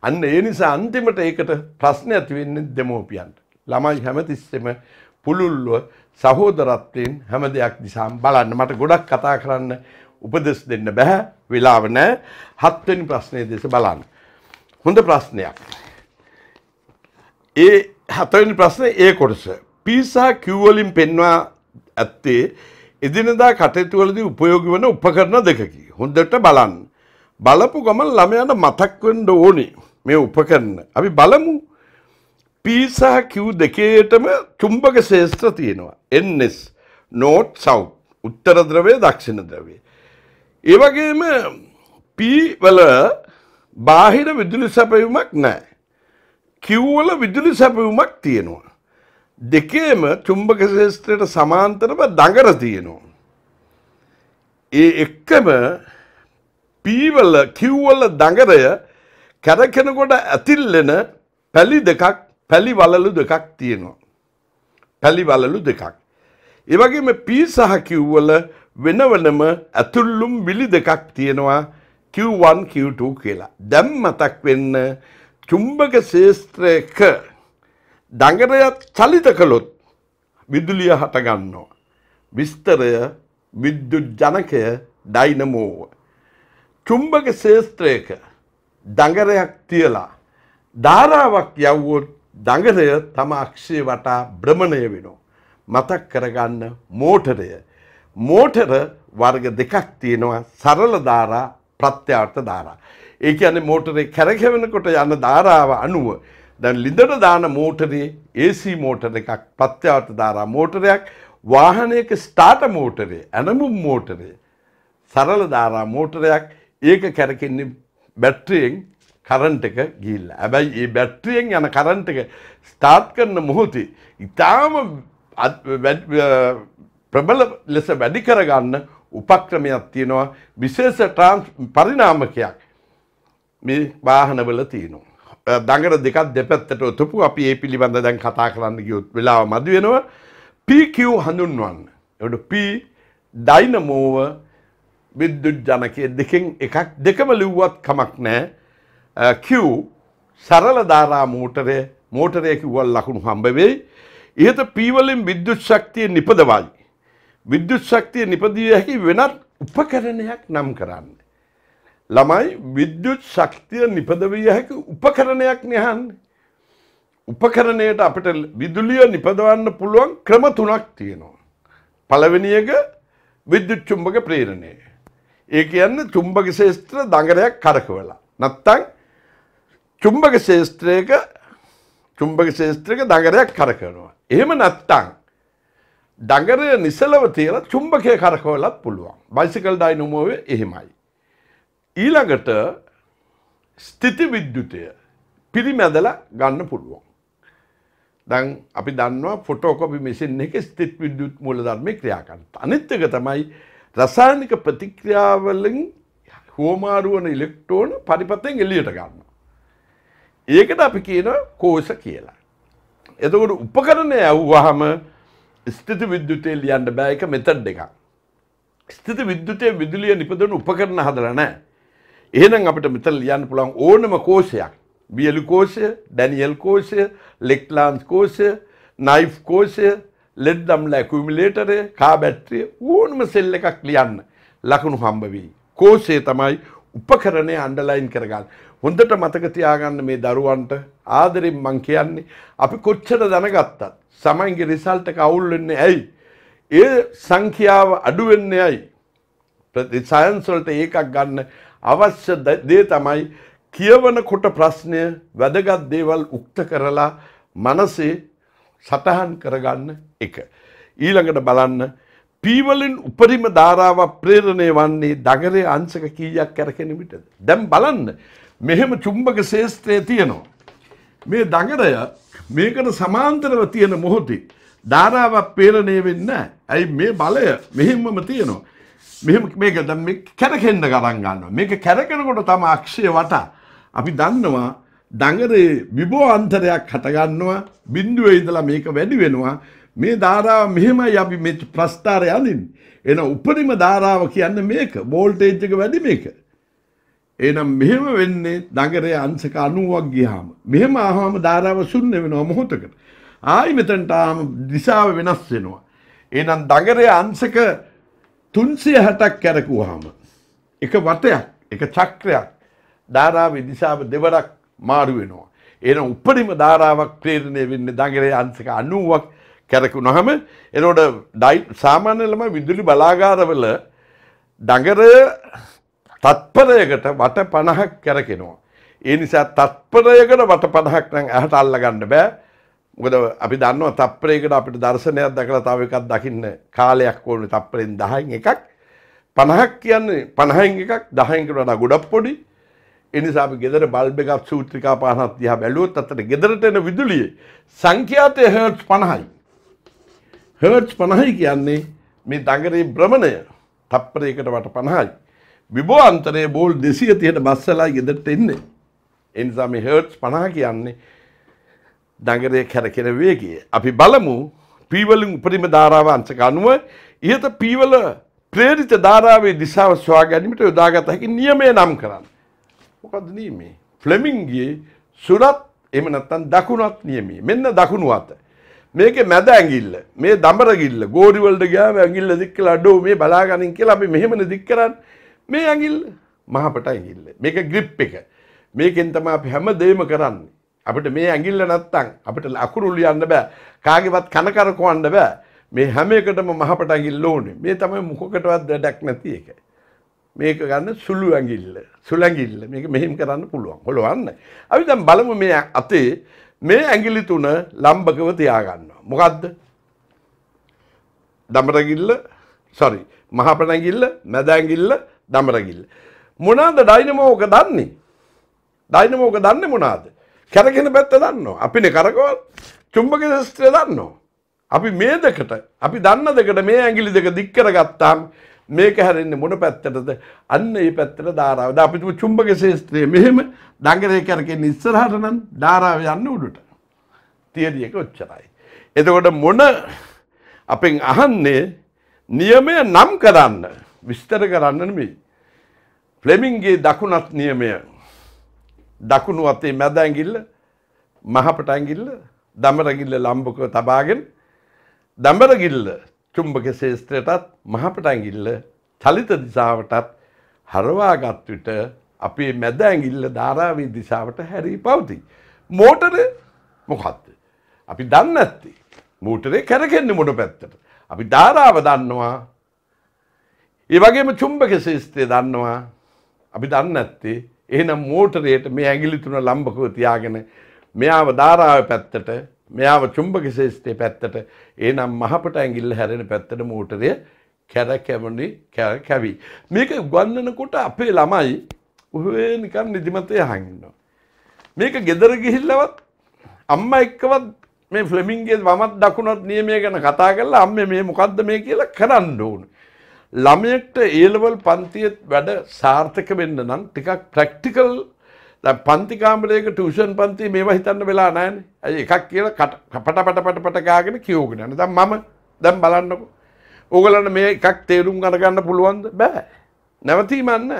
අන්න ඒ නිසා අන්තිමට ඒකට ප්‍රශ්න ඇති වෙන්නේ දෙමෝපියන්ට. ළමයි හැමතිස්සෙම පුළුල්ව සහෝදරත්වයෙන් හැම දෙයක් දිසාම බලන්න. මට ගොඩක් කතා කරන්න උපදෙස් දෙන්න බෑ. වෙලාව නැහැ. හත්වෙනි ප්‍රශ්නේ දෙස බලන්න. හොඳ ප්‍රශ්නයක්. ඒ හතවැනි ප්‍රශ්නේ ඒ කොටස. P සහ Q වලින් පෙන්වා ඇත්තේ එදිනදා කටයුතුවලදී උපයෝගී වන උපකරණ දෙකකි. හොඳට බලන්න. බලපු ගමන් ළමයාට මතක් වෙන්න ඕනේ මේ උපකරණ. අපි බලමු. P සහ Q දෙකේටම චුම්බක ශේෂ්ත්‍ර තියෙනවා. NS North South උත්තර ද්‍රවය දක්ෂිණ ද්‍රවය. ඒ වගේම P වල බාහිර විදුලි සැපයීමක් නැහැ. කිව්වල විදුලි සැපවුමක් තියෙනවා. දෙකේම චුම්බක ශේෂත්‍රයට සමාන්තරව දඟර තියෙනවා. ඒ එක්කම පීවල කිව්වල දඟරය කැරකෙනකොට ඇතිල්ලෙන පැලි දෙකක් පැලි වලලු දෙකක් තියෙනවා. පැලි වලලු දෙකක්. ඒ වගේම පී සහ කිව්වල වෙනවනම ඇතුල්ලුම් විලි දෙකක් තියෙනවා Q1 Q2 කියලා. දැන් මතක් වෙන්න චුම්බක ශේෂත්‍රයක දඟරයක් චලිත කළොත් විදුලිය හටගන්නවා. විස්තරය විද්‍යුත් ජනකය ඩයිනමෝව. චුම්බක ශේෂත්‍රයක දඟරයක් තියලා ධාරාවක් යව්වොත් දඟරය තම අක්ෂය වටා භ්‍රමණය වෙනවා. මතක් කරගන්න මෝටරය. මෝටර වර්ග දෙකක් තියෙනවා සරල ධාරා ප්‍රත්‍යාර්ථ ධාරා. ඒ කියන්නේ මෝටරේ කැරකෙවෙනකොට යන ධාරාව අනුව දැන් ලිඳට දාන මෝටරේ AC මෝටර එකක් ප්‍රත්‍යාවර්ත ධාරා මෝටරයක් වාහනයක ස්ටාර්ට මෝටරේ ඇනමුම් මෝටරේ සරල ධාරා මෝටරයක් ඒක කැරකෙන්නේ බැටරියෙන් කරන්ට් එක ගිහිල්ලා. හැබැයි මේ බැටරියෙන් යන කරන්ට් එක ස්ටාර්ට් කරන මොහොතේ ඊටාම ප්‍රබල ලෙස වැඩි කරගන්න උපක්‍රමයක් තියෙනවා විශේෂ පරිණාමකයක් මේ වාහනවල තියෙනවා. දඟට දෙකක් දෙපැත්තට ඔතුපු අපි ඒ පිළිබඳ දැන් කතා කරන්න ගියොත් වෙලාව මදි වෙනවා PQ හඳුන්වන්න. එතකොට P ඩයිනමෝව විද්‍යුත් ජනකයේ දෙකෙන් එකක් දෙකම ලිව්වත් කමක් නැහැ. Q සරල ධාරා මෝටරය මෝටරය කිව්වල් ලකුණු හම්බ වෙයි. ඉහත P වලින් විද්‍යුත් ශක්තිය නිපදවයි. විද්‍යුත් ශක්තිය නිපදිය හැකි වෙනත් උපකරණයක් නම් කරන්න. ළමයි විද්‍යුත් ශක්තිය නිපදවිය හැකි උපකරණයක් නහන්. උපකරණයට අපට විදුලිය නිපදවන්න පුළුවන් ක්‍රම තුනක් තියෙනවා. පළවෙනියක විද්‍යුත් චුම්බක ප්‍රේරණය. ඒ කියන්නේ චුම්බක ශේෂ්ත්‍ර දඟරයක් කරකවලා. නැත්තම් චුම්බක ශේෂ්ත්‍රයක චුම්බක ශේෂ්ත්‍රයක දඟරයක් කරකවනවා. එහෙම නැත්තම් දඟරය නිසලව තියලා චුම්බකය කරකවලත් පුළුවන්. බයිසිකල් ඩයිනමෝවේ එහෙමයි. ඊළඟට ස්ථිති විද්‍යුතය පිරිමැදලා ගන්න පුළුවන්. දැන් අපි දන්නවා ෆොටෝකොපි මැෂින් එකේ ස්ථිත විද්‍යුත් මූලධර්ම ක්‍රියා කරනවා. අනිත් එක තමයි රසායනික ප්‍රතික්‍රියා වලින් හුවමාරු වන ඉලෙක්ට්‍රෝන පරිපතෙන් එළියට ගන්නවා. ඒකට අපි කියනවා කෝෂ කියලා. එතකොට උපකරණය ඇව්වහම ස්ථිත විද්‍යුතය ලියන්න බෑ එක මෙතඩ් එකක්. ස්ථිත විද්‍යුතය විදුලිය නිපදවන උපකරණ හදලා නැහැ. එහෙනම් අපිට මෙතන ලියන්න පුළුවන් ඕනම කෝෂයක්. බියලු කෝෂය, ඩැනියල් කෝෂය, ලෙක්ලාන්ස් කෝෂය, නයිෆ් කෝෂය, ලෙඩ් දම්ල ඇකියුමුලේටරය, කාබැටරිය ඕනම සෙල් එකක් ලියන්න ලකුණු හම්බ වෙයි. කෝෂය තමයි උපකරණය අන්ඩලයින් කරගන්න. හොඳට මතක තියාගන්න මේ දරුවන්ට ආදරෙන් මං කියන්නේ අපි කොච්චර දැනගත්තත් සමන්ගේ රිසල්ට් එක අවුල් වෙන්නේ ඇයි? ඒ සංඛ්‍යාව අඩු වෙන්නේ ඇයි? ප්‍රතිසයන්ස් වලට ඒකක් ගන්න අවශ්‍ය දේ තමයි කියවනකොට ප්‍රශ්නය වැදගත් දේවල් උක්ත කරලා මනසේ සටහන් කරගන්න එක. ඊළඟට බලන්න පීවලින් උපරිම ධාරාව ප්‍රේරණය වන්නේ දගරේ අංශක කීයක් කැරකෙනවිටද. දැම් බලන්න මෙහෙම චුම්භක ශේෂත්‍රය තියෙනවා. මේ දගරය මේකට සමාන්තරව තියෙන මොහොති ධාරාවක් පේරණය වෙන්න ඇයි මේ බලය මෙහෙමම තියෙනවා. මෙහම මේක කැරකෙන්ඩ ගරන් ගන්නවා මේක කැරකෙනකොට තම අක්ෂය වටා අපි දන්නවා දඟරේ විබෝ අන්තරයක් හටගන්නවා බින්දුව ඉඳලා මේක වැඩි වෙනවා මේ ධාරාව මෙහෙමයි අපි මෙ ප්‍රස්ථාරය අලින් එන උපරිම ධාරාව කියන්න මේක බෝල්ටේජ්ජක වැඩි මේක එනම් මෙහෙම වෙන්නේ දඟරේ අංශක 90ක් ගියාම මෙහෙම ආවම ධාරාව ශුන්‍ය වෙනවා මොහොතකට ආයි මෙතනට ආම දිශාව වෙනස් වෙනවා එහෙනම් දඟරේ අංශක තුන්සය හතක් කැරකුවාම එක වතයක් එක චක්‍රයක් ධාරාව දිසාාව දෙවරක් මාරු වෙනවා. එන උපරිම ධාරාවක් ප්‍රේරණය වෙන්න දඟරේ අන්සක අනුවක් කැරකු නොහම එනෝට ඩයි සාමාන්‍යලම විදුලි බලාගාරවල ඩඟර තත්පරයකට වට පණහක් කැරකෙනවා. ඒ නිසා තත්පරයකට වට පණහක් නම් ඇහට අල්ලගන්න බෑ මොකද අපි දන්නවා තප්පරයකට අපිට දර්ශනයක් දැකලා තව එකක් දකින්න කාලයක් ඕනේ තප්පරෙන් 10න් එකක් 50ක් කියන්නේ 50න් එකක් 10න් කට වඩා ගොඩක් පොඩි ඒ නිසා අපි ගෙදර බල්බ් එකක් සූත්‍රිකා පහනක් දිහා බැලුවොත් අතට ගෙදරට එන විදුලියේ සංඛ්‍යාතය හර්ට්ස් 50යි හර්ට්ස් 50යි කියන්නේ මේ දඟරේ භ්‍රමණය තප්පරයකට වට 50යි විභෝ අන්තරයේ බෝල් 230ට බස්සලා ගෙදරට එන්නේ ඒ නිසා මේ හර්ට්ස් 50 කියන්නේ නගරය කැරකෙන වේගේ. අපි බලමු පීවලින් උපරිම ධාරාව අංශක අනුව ඉහත පීවල ප්‍රේරිත ධාරාවේ දිශාව සොයා ගැනීමට යොදාගත හැකි නියමය නම් කරන්න. මොකද නියමේ? ෆ්ලෙමින්ගේ සුරත් එහෙම නැත්නම් දකුණත් නියමේ. මෙන්න දකුණු අත. මේකේ මැද ඇඟිල්ල මේ දඹර ගිල්ල ගෝරි වලට ගියාම ඇඟිල්ල දික් කළා අඩෝ මේ බලාගනින් කියලා අපි මෙහෙමනේ දික් කරන්නේ මේ ඇඟිල්ල මහපට ඇඟිල්ල මේක ග්‍රිප් එක මේකෙන් තමයි අපි හැම දෙයක්ම කරන්නේ අපිට මේ ඇඟිල්ල නැත්තම් අපිට අකුරු ලියන්න බෑ. කාගේවත් කන කරකවන්න බෑ. මේ හැම එකටම මහපට ඇඟිල්ල ඕනේ. මේ තමයි මොකකටවත් වැඩක් නැති එක. මේක ගන්න සුළු ඇඟිල්ල. සුළු ඇඟිල්ල. මේක මෙහෙම කරන්න පුළුවන්. හොලවන්න. අපි දැන් බලමු මේ අතේ මේ ඇඟිලි තුන ලම්බකව තියාගන්නවා. මොකද්ද? දඹර ඇඟිල්ල, sorry, මහපට ඇඟිල්ල, මැද ඇඟිල්ල, දඹර ඇඟිල්ල. මොනවාද ඩයිනමෝක දන්නේ? ඩයිනමෝක දන්නේ මොනවාද? කැරගෙන පැත්ත දන්නවා. අපිනේ කරකවල් චුම්බක ශාස්ත්‍රය දන්නවා. අපි මේ දෙකට අපි දන්න දෙකට මේ ඇඟිලි දෙක දික් කරගත්තාම මේක හැරෙන්නේ මොන පැත්තටද? අන්න ඒ පැත්තට ධාරාව. දැන් අපි චුම්බක ශාස්ත්‍රය මෙහෙම ඩංගරේ කරකෙන්නේ ඉස්සරහට නම් ධාරාව යන්නේ උඩට. තියරි එක ඔච්චරයි. එතකොට මොන අපෙන් අහන්නේ නියමය නම් කරන්න විස්තර කරන්න නෙමෙයි. ෆ්ලෙමින්ගේ දකුණත් නියමය දකුණු අතේ මැද ඇඟිල්ල මහපට ඇඟිල්ල දඹරගිල්ල ලම්බකව තබාගෙන දඹරගිල්ල චුම්බක ශේෂ්ත්‍රයටත් මහපට ඇඟිල්ල චලිත දිශාවටත් හරවාගත් විට අපේ මැද ඇඟිල්ල ධාරාවේ දිශාවට හැරී පවතී. මෝටරය මොකද්ද? අපි දන්නේ නැත්තේ. මෝටරේ කරකෙන්නේ මොන පැත්තට? අපි ධාරාව දන්නවා. ඒ වගේම චුම්බක ශේෂ්ත්‍රය දන්නවා. අපි දන්නේ නැත්තේ. එහෙනම් මෝටරයට මේ ඇඟිලි තුන ලම්බකව තියාගෙන මෙයාව ධාරාව පැත්තට මෙයාව චුම්බක ශේෂ්ඨයේ පැත්තට එහෙනම් මහපට ඇඟිල්ල හැරෙන පැත්තට මෝටරය කැර කැමනි කැර කැවි මේක ගන්නනකොට අපේ ළමයි ඔහේ නිකන් නිදිමතේ අහන් ඉන්නවා මේක ගෙදර ගිහිල්ලවත් අම්මා එක්කවත් මේ ෆ්ලෙමින්ගේ වමත් දකුණත් නියමය ගැන කතා කරලා අම්මේ මේ මොකද්ද මේ කියලා කරන්න ඕනේ ළමයෙක්ට ඒලවල් පන්තියත් වැඩ සාර්ථක වෙන්න නම් ටිකක් ප්‍රක්ටිකල් පන්තිකාමරයක ටෂන් පන්ති මේවා හිතන්න වෙලා නෑන ඇයි එකක් කියලා කපට පට පට පටකාගෙන කියෝගෙන න දම් මම දැම් බලන්නකු ඕගලන්න මේ එකක් තේරුම් ගණගන්න පුළුවන්ද බෑ නැවතීමන්න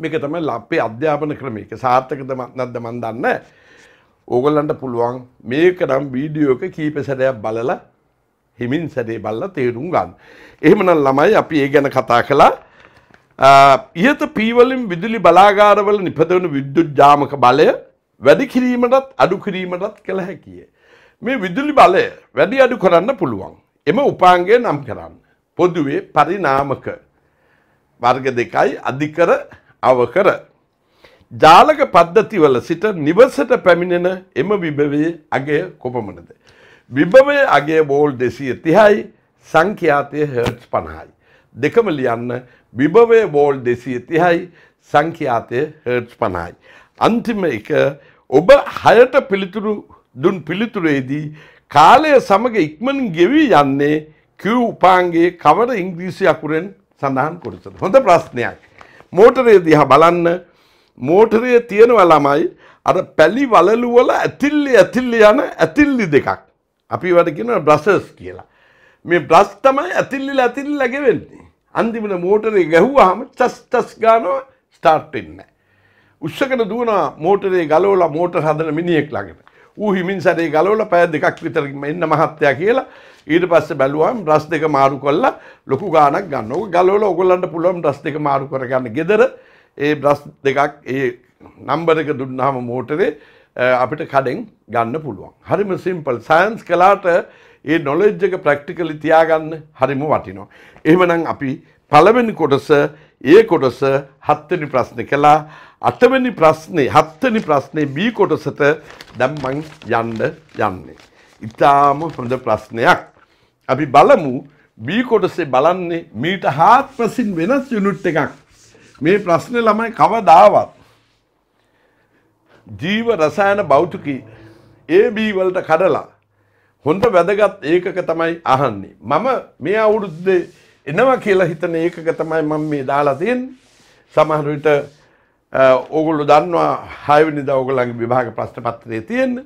මේක තම ලපේ අධ්‍යාපන ක්‍රමික සාර්ථකත නද්ද මන් දන්න ඕගල්ලන්ට පුළුවන් මේක නම් වීඩියෝක කීපෙසරයක් බලලා හිමින් සැරේ බල්ලා තේරුම් ගන්න. එහෙමනම් ළමයි අපි ඒ ගැන කතා කළා. ඉහත පීවලින් විදුලි බලාගාරවල නිපදවන විද්‍යුත් ජාමක බලය වැඩි කිරීමටත් අඩු කිරීමටත් කළ හැකිය. මේ විදුලි බලය වැඩි අඩු කරන්න පුළුවන්. එම උපාංගය නම් කරන්න. පොදුවේ පරිනාමක වර්ග දෙකයි අධිකර අවකර. ජාලක පද්ධතිවල සිට නිවසට පැමිණෙන එම විභවයේ අගය කොපමණද. විභවය අගේ බෝල් දෙසිය තිහයි සංඛ්‍යාතය හර්ට්ස් පණහයි. දෙකම ලියන්න විභවය බෝල් දෙසිය තිහයි සංඛ්‍යාතය හර්ට්ස් පණයි. අන්තිම එක ඔබ හයට පිළිතුරු දුන් පිළිතුරේදී කාලය සමඟ ඉක්මනින් ගෙවී යන්නේ කිව් උපාන්ගේ කවර ඉංග්‍රීසි අකුරෙන් සඳහන් කොටසට. හොඳ ප්‍රශ්නයක්. මෝටරය දිහා බලන්න මෝටරය තියෙනවා ළමයි අර පැලි වලලු වල ඇතිල්ලි ඇතිල්ලි යන ඇතිල්ලි දෙකක්. අපි වට කියන බ්‍රසස් කියලා. මේ බ්‍රස් තමයි ඇතිල්ලිල ඇතිල්ල ගෙවෙන්නේ. අන්තිමට මෝටරේ ගැහුවාම චස් චස් ගානවා ස්ටාර්ට් වෙන්නේ උස්සකට දුවනවා මෝටරේ ගලවලා මෝටර හදන මිනිහෙක් ළඟට. ඌ හිමින් සැරේ ගලවලා පැය දෙකක් විතර එන්න මහත්තයා කියලා ඊට පස්සේ බැලුවාම බ්‍රස් දෙක මාරු කරලා ලොකු ගාණක් ගන්න. ඕක ගලවලා ඕගොල්ලන්ට පුළුවන් බ්‍රස් දෙක මාරු කරගන්න. ගෙදර ඒ බ්‍රස් දෙකක් ඒ නම්බර එක දුන්නාම මෝටරේ අපිට කඩෙන් ගන්න පුළුවන්. හරිම සිම්පල් සයන්ස් කලාට ඒ නොලෙජ් එක ප්‍රැක්ටිකලි තියාගන්න හරිම වටිනවා. එහෙමනම් අපි පළවෙනි කොටස ඒ කොටස හත්වෙනි ප්‍රශ්නේ කළා. අටවෙනි ප්‍රශ්නේ හත්වෙනි ප්‍රශ්නේ B කොටසට දැන් මං යන්න යන්නේ. ඊටාම හොඳ ප්‍රශ්නයක්. අපි බලමු B කොටසේ බලන්නේ මීට හාත්පසින් වෙනස් යුනිට් එකක්. මේ ප්‍රශ්නේ ළමයි කවදාවත් ජීව රසායන භෞතිකී ඒබී වලට කඩලා හොඳ වැදගත් ඒකක තමයි අහන්නේ. මම මේ අවුරුද්දේ එනවා කියලා හිතන ඒකක තමයි මම මේ දාලා තියෙන්නේ. සමහර විට ඕගොල්ලෝ දන්නවා 6 වෙනිදා ඕගොල්ලන්ගේ විභාග ප්‍රශ්න පත්‍රයේ තියෙන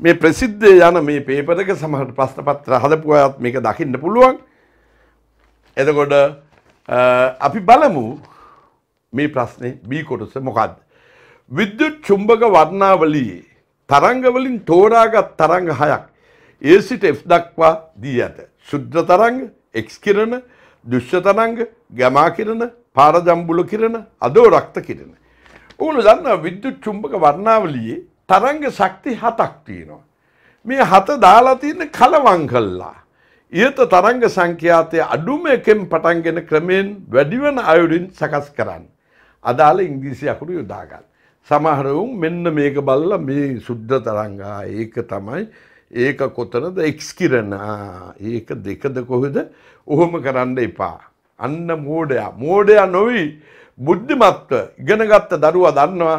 මේ ප්‍රසිද්ධ යන මේ පේපර් එක සමහර ප්‍රශ්න පත්‍ර හදපු අයත් මේක දකින්න පුළුවන්. එතකොට අපි බලමු මේ ප්‍රශ්නේ B කොටස මොකක්ද? විද්‍යුත් චුම්බක වර්ණාවලියේ තරංගවලින් තෝරාගත් තරංග හයක් ඒ සිට F දක්වා දී ඇත. ශුද්ධ තරංග, X කිරණ, දුෂ්‍ය තරංග, ගමා කිරණ, පාරජම්බුල කිරණ, අදෝ රක්ත කිරණ. ඕගොල්ලෝ දන්නවා විද්‍යුත් චුම්බක වර්ණාවලියේ තරංග ශක්ති හතක් තියෙනවා. මේ හත දාලා තියෙන කලවම් කළා. ඊත තරංග සංඛ්‍යාතය අඩුම එකෙන් පටන්ගෙන ක්‍රමයෙන් වැඩිවන අයුරින් සකස් කරන්න. අදාළ ඉංග්‍රීසි අකුරු යොදා ගන්න. සමහරවුන් මෙන්න මේක බල්ල මේ සුද්ධ තරංගා ඒක තමයි ඒක කොතනද එක්ස් කිරණ ඒක දෙකද කොහෙද ඔහොම කරන්න එපා. අන්න මෝඩයා මෝඩයා නොවී බුද්ධිමත්ව ඉගෙනගත්ත දරුවා දන්නවා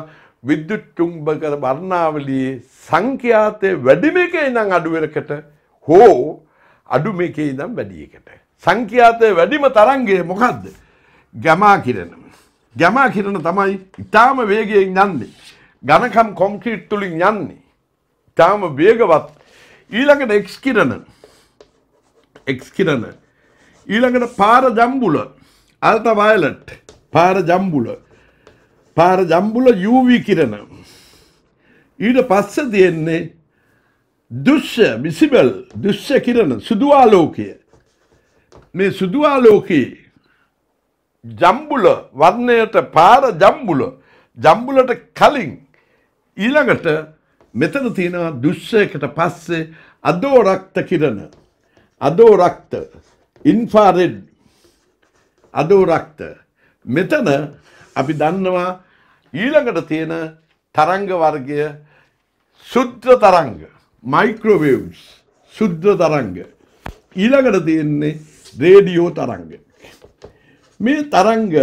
විද්‍යුත් චුම්බක වර්ණාවලියේ සංඛ්‍යාතය වැඩිම එකේ ඉඳන් අඩුවෙරකට හෝ අඩු මේකේ ඉඳන් වැඩි එකට. සංඛ්‍යාතය වැඩිම තරංගය මොකද්ද? ගමා කිරණ. ගැමා කිරණ තමයි ඉතාම වේගයෙන් යන්නේ. ගණකම් කොන්ක්‍රීට් තුලින් යන්නේ. ඉතාම වේගවත්. ඊළඟට එක්ස් කිරණ. එක්ස් කිරණ. ඊළඟට පාර ජම්බුල. අල්ටා වයලට්. පාර ජම්බුල. පාර ජම්බුල UV කිරණ. ඊට පස්සේ තියෙන්නේ දුෂ්‍ය විසිබල් දුෂ්‍ය කිරණ සුදු ආලෝකය. මේ සුදු ආලෝකයේ ජම්බුල වර්ණයට පාර ජම්බුල ජම්බුලට කලින් ඊළඟට මෙතන තියෙනවා දුස්සයකට පස්සේ අදෝ රක්ත කිරණ අදෝ රක්ත ඉන්ෆාරෙඩ් අදෝ රක්ත මෙතන අපි දන්නවා ඊළඟට තියෙන තරංග වර්ගය සුද්‍ර තරංග මයික්‍රෝවේව්ස් සුද්‍ර තරංග ඊළඟට තියෙන්නේ රේඩියෝ තරංග මේ තරංග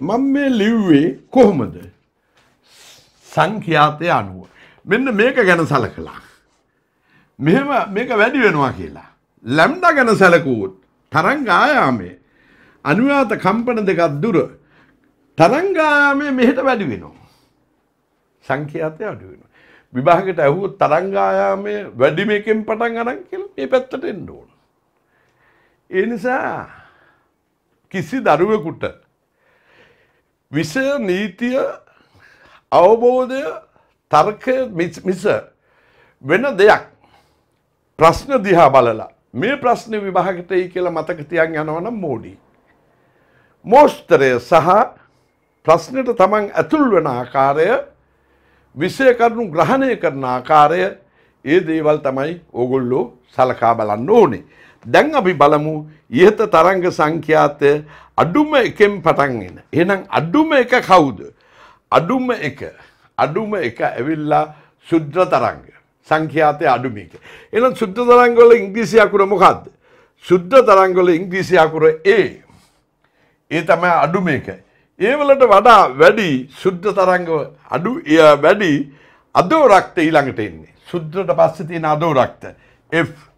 මම මේ ලිව්වේ කොහොමද? සංඛ්‍යාතය අනුව. මෙන්න මේක ගැන සලකලා. මෙහෙම මේක වැඩි වෙනවා කියලා. ලැම්ඩා ගැන සැලකුවොත් තරංග ආයාමයේ අනුයාත කම්පන දෙකක් දුර තරංග ආයාමයේ මෙහෙට වැඩි වෙනවා. සංඛ්‍යාතය අඩු වෙනවා. විභාගයට ඇහුවොත් තරංග ආයාමයේ වැඩිම එකෙන් පටන් අරන් කියලා මේ පැත්තට එන්න ඕන. ඒ නිසා කිසි දරුවෙකුට විෂය නීතිය අවබෝධය තර්කය මිස වෙන දෙයක් ප්‍රශ්න දිහා බලලා මේ ප්‍රශ්න විභාගටයි කියලා මතක තියන් යනවනම් මෝඩි. මෝස්තරය සහ ප්‍රශ්නයට තමන් ඇතුල් වෙන ආකාරය විෂය කරුණු ග්‍රහණය කරන ආකාරය ඒ දේවල් තමයි ඕගොල්ලෝ සලකා බලන්න ඕනේ. දැන් අපි බලමු ඉහත තරංග සංඛ්‍යාතය අඩුම එකෙන් පටන් එන. එහෙනම් අඩුම එක කවුද? අඩුම එක. අඩුම එක ඇවිල්ලා සුද්ධ තරංග. සංඛ්‍යාතය අඩුම එක. එහෙනම් සුද්ධ තරංග වල ඉංග්‍රීසි අකුර මොකද්ද? සුද්ධ තරංග වල ඉංග්‍රීසි අකුර A. ඒ තමයි අඩුම එක. ඒ වලට වඩා වැඩි සුද්ධ තරංග අඩු වැඩි අදෝ රක්ත ඊළඟට එන්නේ. සුද්ධට පස්සේ තියෙන අදෝ රක්ත F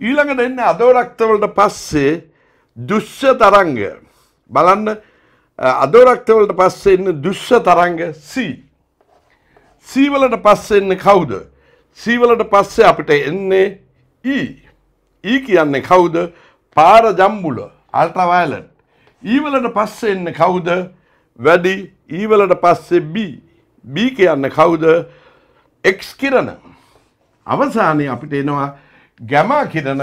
ඊළඟට එන්න අදෝරක්තවලට පස්සේ දුස්ස තරංග බලන්න අදෝරක්තවලට පස්සේ එන්න දුස්ස තරංග C. C වලට පස්සේ එන්නේ කවුද? C වලට පස්සේ අපිට එන්නේ E. E කියන්නේ කවුද? පාර ජම්බුල අල්ට්‍රාවයලට්. E වලට පස්සේ එන්නේ කවුද? වැඩි E වලට පස්සේ B. B කියන්නේ කවුද? X කිරණ. අවසානයේ අපිට එනවා ගැමා කිරණ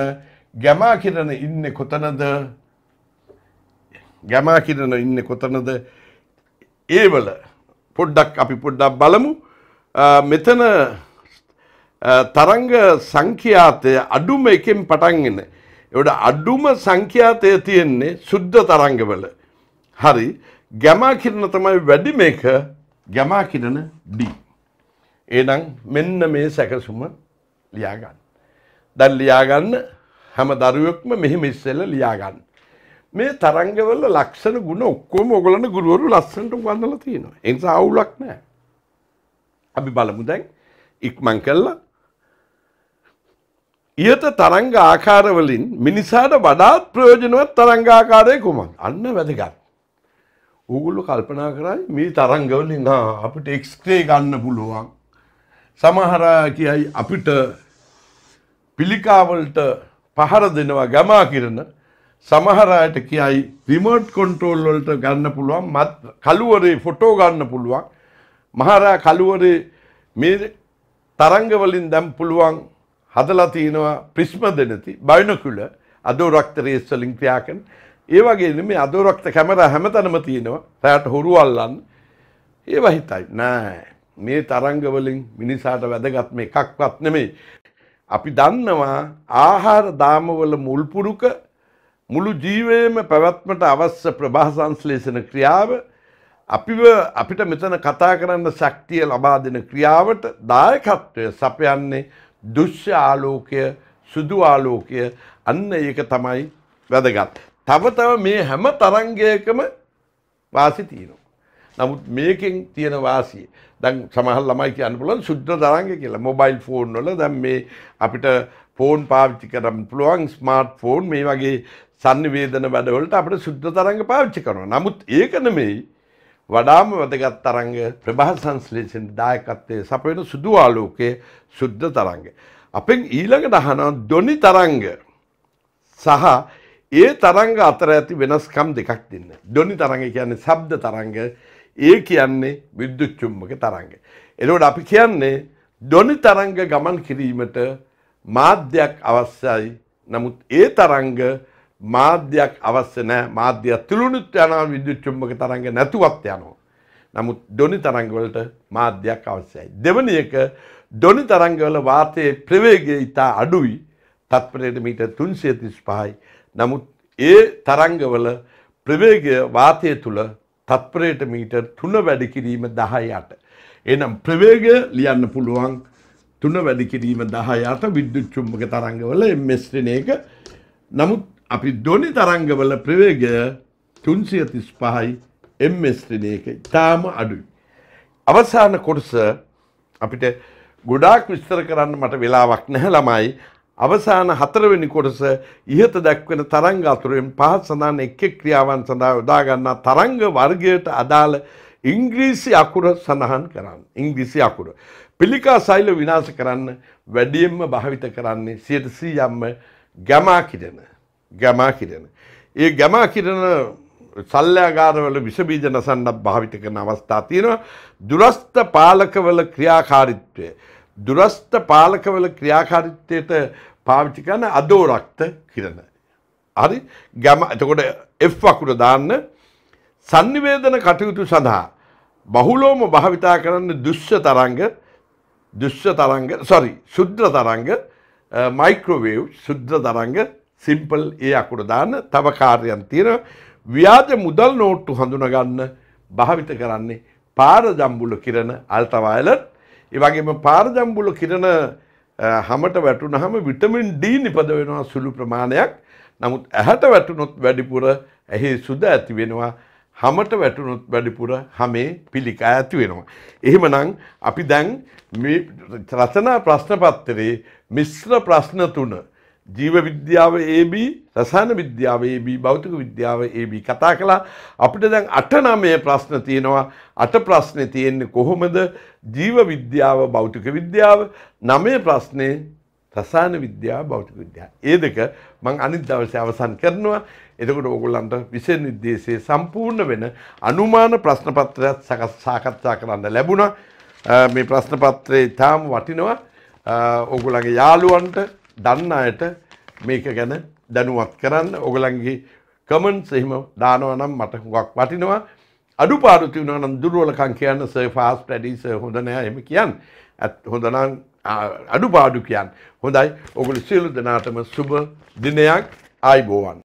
ගැමා කිරණ ඉන්න කොතනද ගැමා කිරණ ඉන්න කොතනද ඒවල පොඩ්ඩක් අපි පොඩ්ඩක් බලමු මෙතන තරංග සංඛ්‍යාතය අඩුම එකෙන් පටන්ගෙන එවට අඩුම සංඛ්‍යාතය තියෙන්නේ සුද්ධ තරංගවල හරි ගැමා කිරණ තමයි වැඩිම එක ගැමා කිරණ D එහෙනම් මෙන්න මේ සැකසුම ලියා ගන්න දැන් ලියාගන්න හැම දරුවෙක්ම මෙහෙම ඉස්සෙල්ල ලියාගන්න. මේ තරංගවල ලක්ෂණ ගුණ ඔක්කොම ඔයගලන ගුරුවරු ලස්සනට උගන්වලා තියෙනවා. ඒ නිසා අවුලක් නැහැ. අපි බලමු දැන් ඉක්මන් කළා. ඊට තරංග ආකාරවලින් මිනිසාට වඩාත් ප්‍රයෝජනවත් තරංග ආකාරය කුමක්ද? අන්න වැදගත්. ඕගොල්ලෝ කල්පනා කරයි මේ තරංගවලින් අපිට එක්ස්රේ ගන්න පුළුවන්. සමහර කියයි අපිට පිළිකාවලට පහර දෙනවා ගමා කිරන සමහර අයට කියයි රිමෝට් කන්ට්‍රෝල් වලට ගන්න පුළුවන් මත් කලුවරේ ෆොටෝ ගන්න පුළුවන් මහරා කලුවරේ මේ තරංග වලින් දැන් පුළුවන් හදලා තිනවා ප්‍රිස්ම දෙනති බයිනොකියුලර් අදෝරක්ත රේස් වලින් ක්‍රියා කරන ඒ වගේ නෙමෙයි අදෝරක්ත කැමරා හැමතැනම තියෙනවා රැට හොරු අල්ලන්න ඒව හිතයි නෑ මේ තරංග වලින් මිනිසාට වැදගත් මේ එකක්වත් නෙමෙයි අපි දන්නවා ආහාර දාමවල මුල්පුරුක මුළු ජීවයම පැවැත්මට අවශ්‍ය ප්‍රභාසංස්ලේෂණ ක්‍රියාව අපිව අපිට මෙතන කතා කරන්න ශක්තිය ලබා දෙන ක්‍රියාවට දායකත්වය සපයන්නේ දුෂ්‍ය ආලෝකය සුදු ආලෝකය අන්න ඒක තමයි වැදගත්. තව තව මේ හැම තරංගයකම වාසි තියෙනවා. නමුත් මේකෙන් තියෙන වාසිය දැන් සමහර ළමයි කියන්න පුළුවන් සුද්ද තරංග කියලා මොබයිල් ෆෝන් වල දැන් මේ අපිට ෆෝන් පාවිච්චි කරන්න පුළුවන් ස්මාර්ට් ෆෝන් මේ වගේ sannivedana වැඩවලට අපිට සුද්ද තරංග පාවිච්චි කරනවා. නමුත් ඒක නෙමෙයි වඩාම වැදගත් තරංග ප්‍රභා සංශ්ලේෂණ දායකත්වයේ සපයන සුදු ආලෝකයේ සුද්ධ තරංග. අපෙන් ඊළඟට අහනවා ධොනි තරංග සහ ඒ තරංග අතර ඇති වෙනස්කම් දෙකක් දෙන්න. ධොනි තරංග කියන්නේ ශබ්ද තරංග ඒ කියන්නේ විද්‍යුත් චුම්බක තරංග. එතකොට අපි කියන්නේ ධ්වනි තරංග ගමන් කිරීමට මාධ්‍යයක් අවශ්‍යයි. නමුත් ඒ තරංග මාධ්‍යයක් අවශ්‍ය නැහැ. මාධ්‍ය තුලුණුත් යනවා විද්‍යුත් චුම්බක තරංග නැතුවත් යනවා. නමුත් ධ්වනි තරංග වලට මාධ්‍යයක් අවශ්‍යයි. දෙවැනි එක ධ්වනි තරංග වල වාතයේ ප්‍රවේගය ඉතා අඩුයි. තත්පරයට මීටර් 335යි. නමුත් ඒ තරංග වල ප්‍රවේගය වාතය තුල තත්පරයට මීටර් තුන වැඩි කිරීම දහයට. එනම් ප්‍රවේගය ලියන්න පුළුවන් තුන වැඩි කිරීම දහයට විද්‍යුච්චුම්භක තරංගවල මෙස්ටනයක නමුත් අපි දොනි තරංගවල ප්‍රවේගය තුන්සිය තිස් පහයි එම්මස්ටනයක ඉතාම අඩුයි. අවසාන කොටස අපිට ගොඩාක් විස්තර කරන්න මට වෙලාවක් නැහැ ළමයි අවසාන හතරවෙනි කොටස ඉහත දැක්වෙන තරංග අතුරෙන් පහත් සඳහන් එක් එක් ක්‍රියාවන් සඳහා යොදා ගන්නා තරංග වර්ගයට අදාළ ඉංග්‍රීසි අකුර සඳහන් කරන්න. ඉංග්‍රීසි අකුර. පිළිකා සෛල විනාශ කරන්න වැඩියෙන්ම භාවිත කරන්නේ 100%ක්ම ගමා කිරණ. ගමා කිරණ. ඒ ගමා කිරණ සල්ලයාගාරවල විසබීජ නසන්නක් භාවිත කරන අවස්ථා තියෙනවා. දුරස්ත පාලකවල ක්‍රියාකාරීත්වය. දුරස්ත පාලකවල ක්‍රියාකාරීත්වයට පාවිච්චි කරන අදෝරක්ත කිරණ. හරි ගැම එතකොට F අකුර දාන්න sannivedana කටයුතු සඳහා බහුලවම භාවිතා කරන දුෂ්‍ය තරංග දුෂ්‍ය තරංග sorry සුද්‍ර තරංග මයික්‍රෝවේව් සුද්‍ර තරංග සිම්පල් ඒ අකුර දාන්න තව කාර්යයන් තියෙනවා ව්‍යාජ මුදල් නෝට්ටු හඳුනා ගන්න භාවිත කරන්නේ පාරදම්බුල කිරණ අල්ට්‍රා වයලට් ඒ වගේම පාරදම්බුල කිරණ හමට වැටුනහම විටමින් D නිපද වෙනවා සුළු ප්‍රමාණයක්. නමුත් ඇහැට වැටුනොත් වැඩිපුර ඇහි සුද ඇති වෙනවා. හමට වැටුනොත් වැඩිපුර හමේ පිළිකා ඇති වෙනවා. එහෙමනම් අපි දැන් මේ රචනා ප්‍රශ්න පත්‍රයේ මිශ්‍ර ප්‍රශ්න තුන ජීව විද්‍යාව AB රසායන විද්‍යාව AB භෞතික විද්‍යාව AB කතා කළා අපිට දැන් 8 9 ප්‍රශ්න තියෙනවා 8 ප්‍රශ්නේ තියෙන්නේ කොහොමද ජීව විද්‍යාව භෞතික විද්‍යාව 9 ප්‍රශ්නේ රසායන විද්‍යාව භෞතික විද්‍යාව. ඒ දෙක මම අනිත් දවසේ අවසන් කරනවා. එතකොට ඕගොල්ලන්ට විෂය නිर्देशයේ සම්පූර්ණ වෙන අනුමාන ප්‍රශ්න පත්‍රයක් සාකච්ඡා කරන්න ලැබුණා. මේ ප්‍රශ්න පත්‍රය ඊටාම් වටිනවා. ඕගොල්ලන්ගේ යාළුවන්ට දන්න අයට මේක ගැන දැනුවත් කරන්න ඔගලන්ගේ කමන්ස් එහෙම දානවා නම් මට හුඟක් වටිනවා අඩුපාඩු තියුණා නම් දුර්වලකම් කියන්න සර් ෆාස්ට් ස්ටඩීස් හොඳ නෑ එහෙම කියන්න හොඳ නම් අඩුපාඩු කියන්න හොඳයි ඔගොල්ලෝ සියලු දෙනාටම සුබ දිනයක් ආයිබෝවන්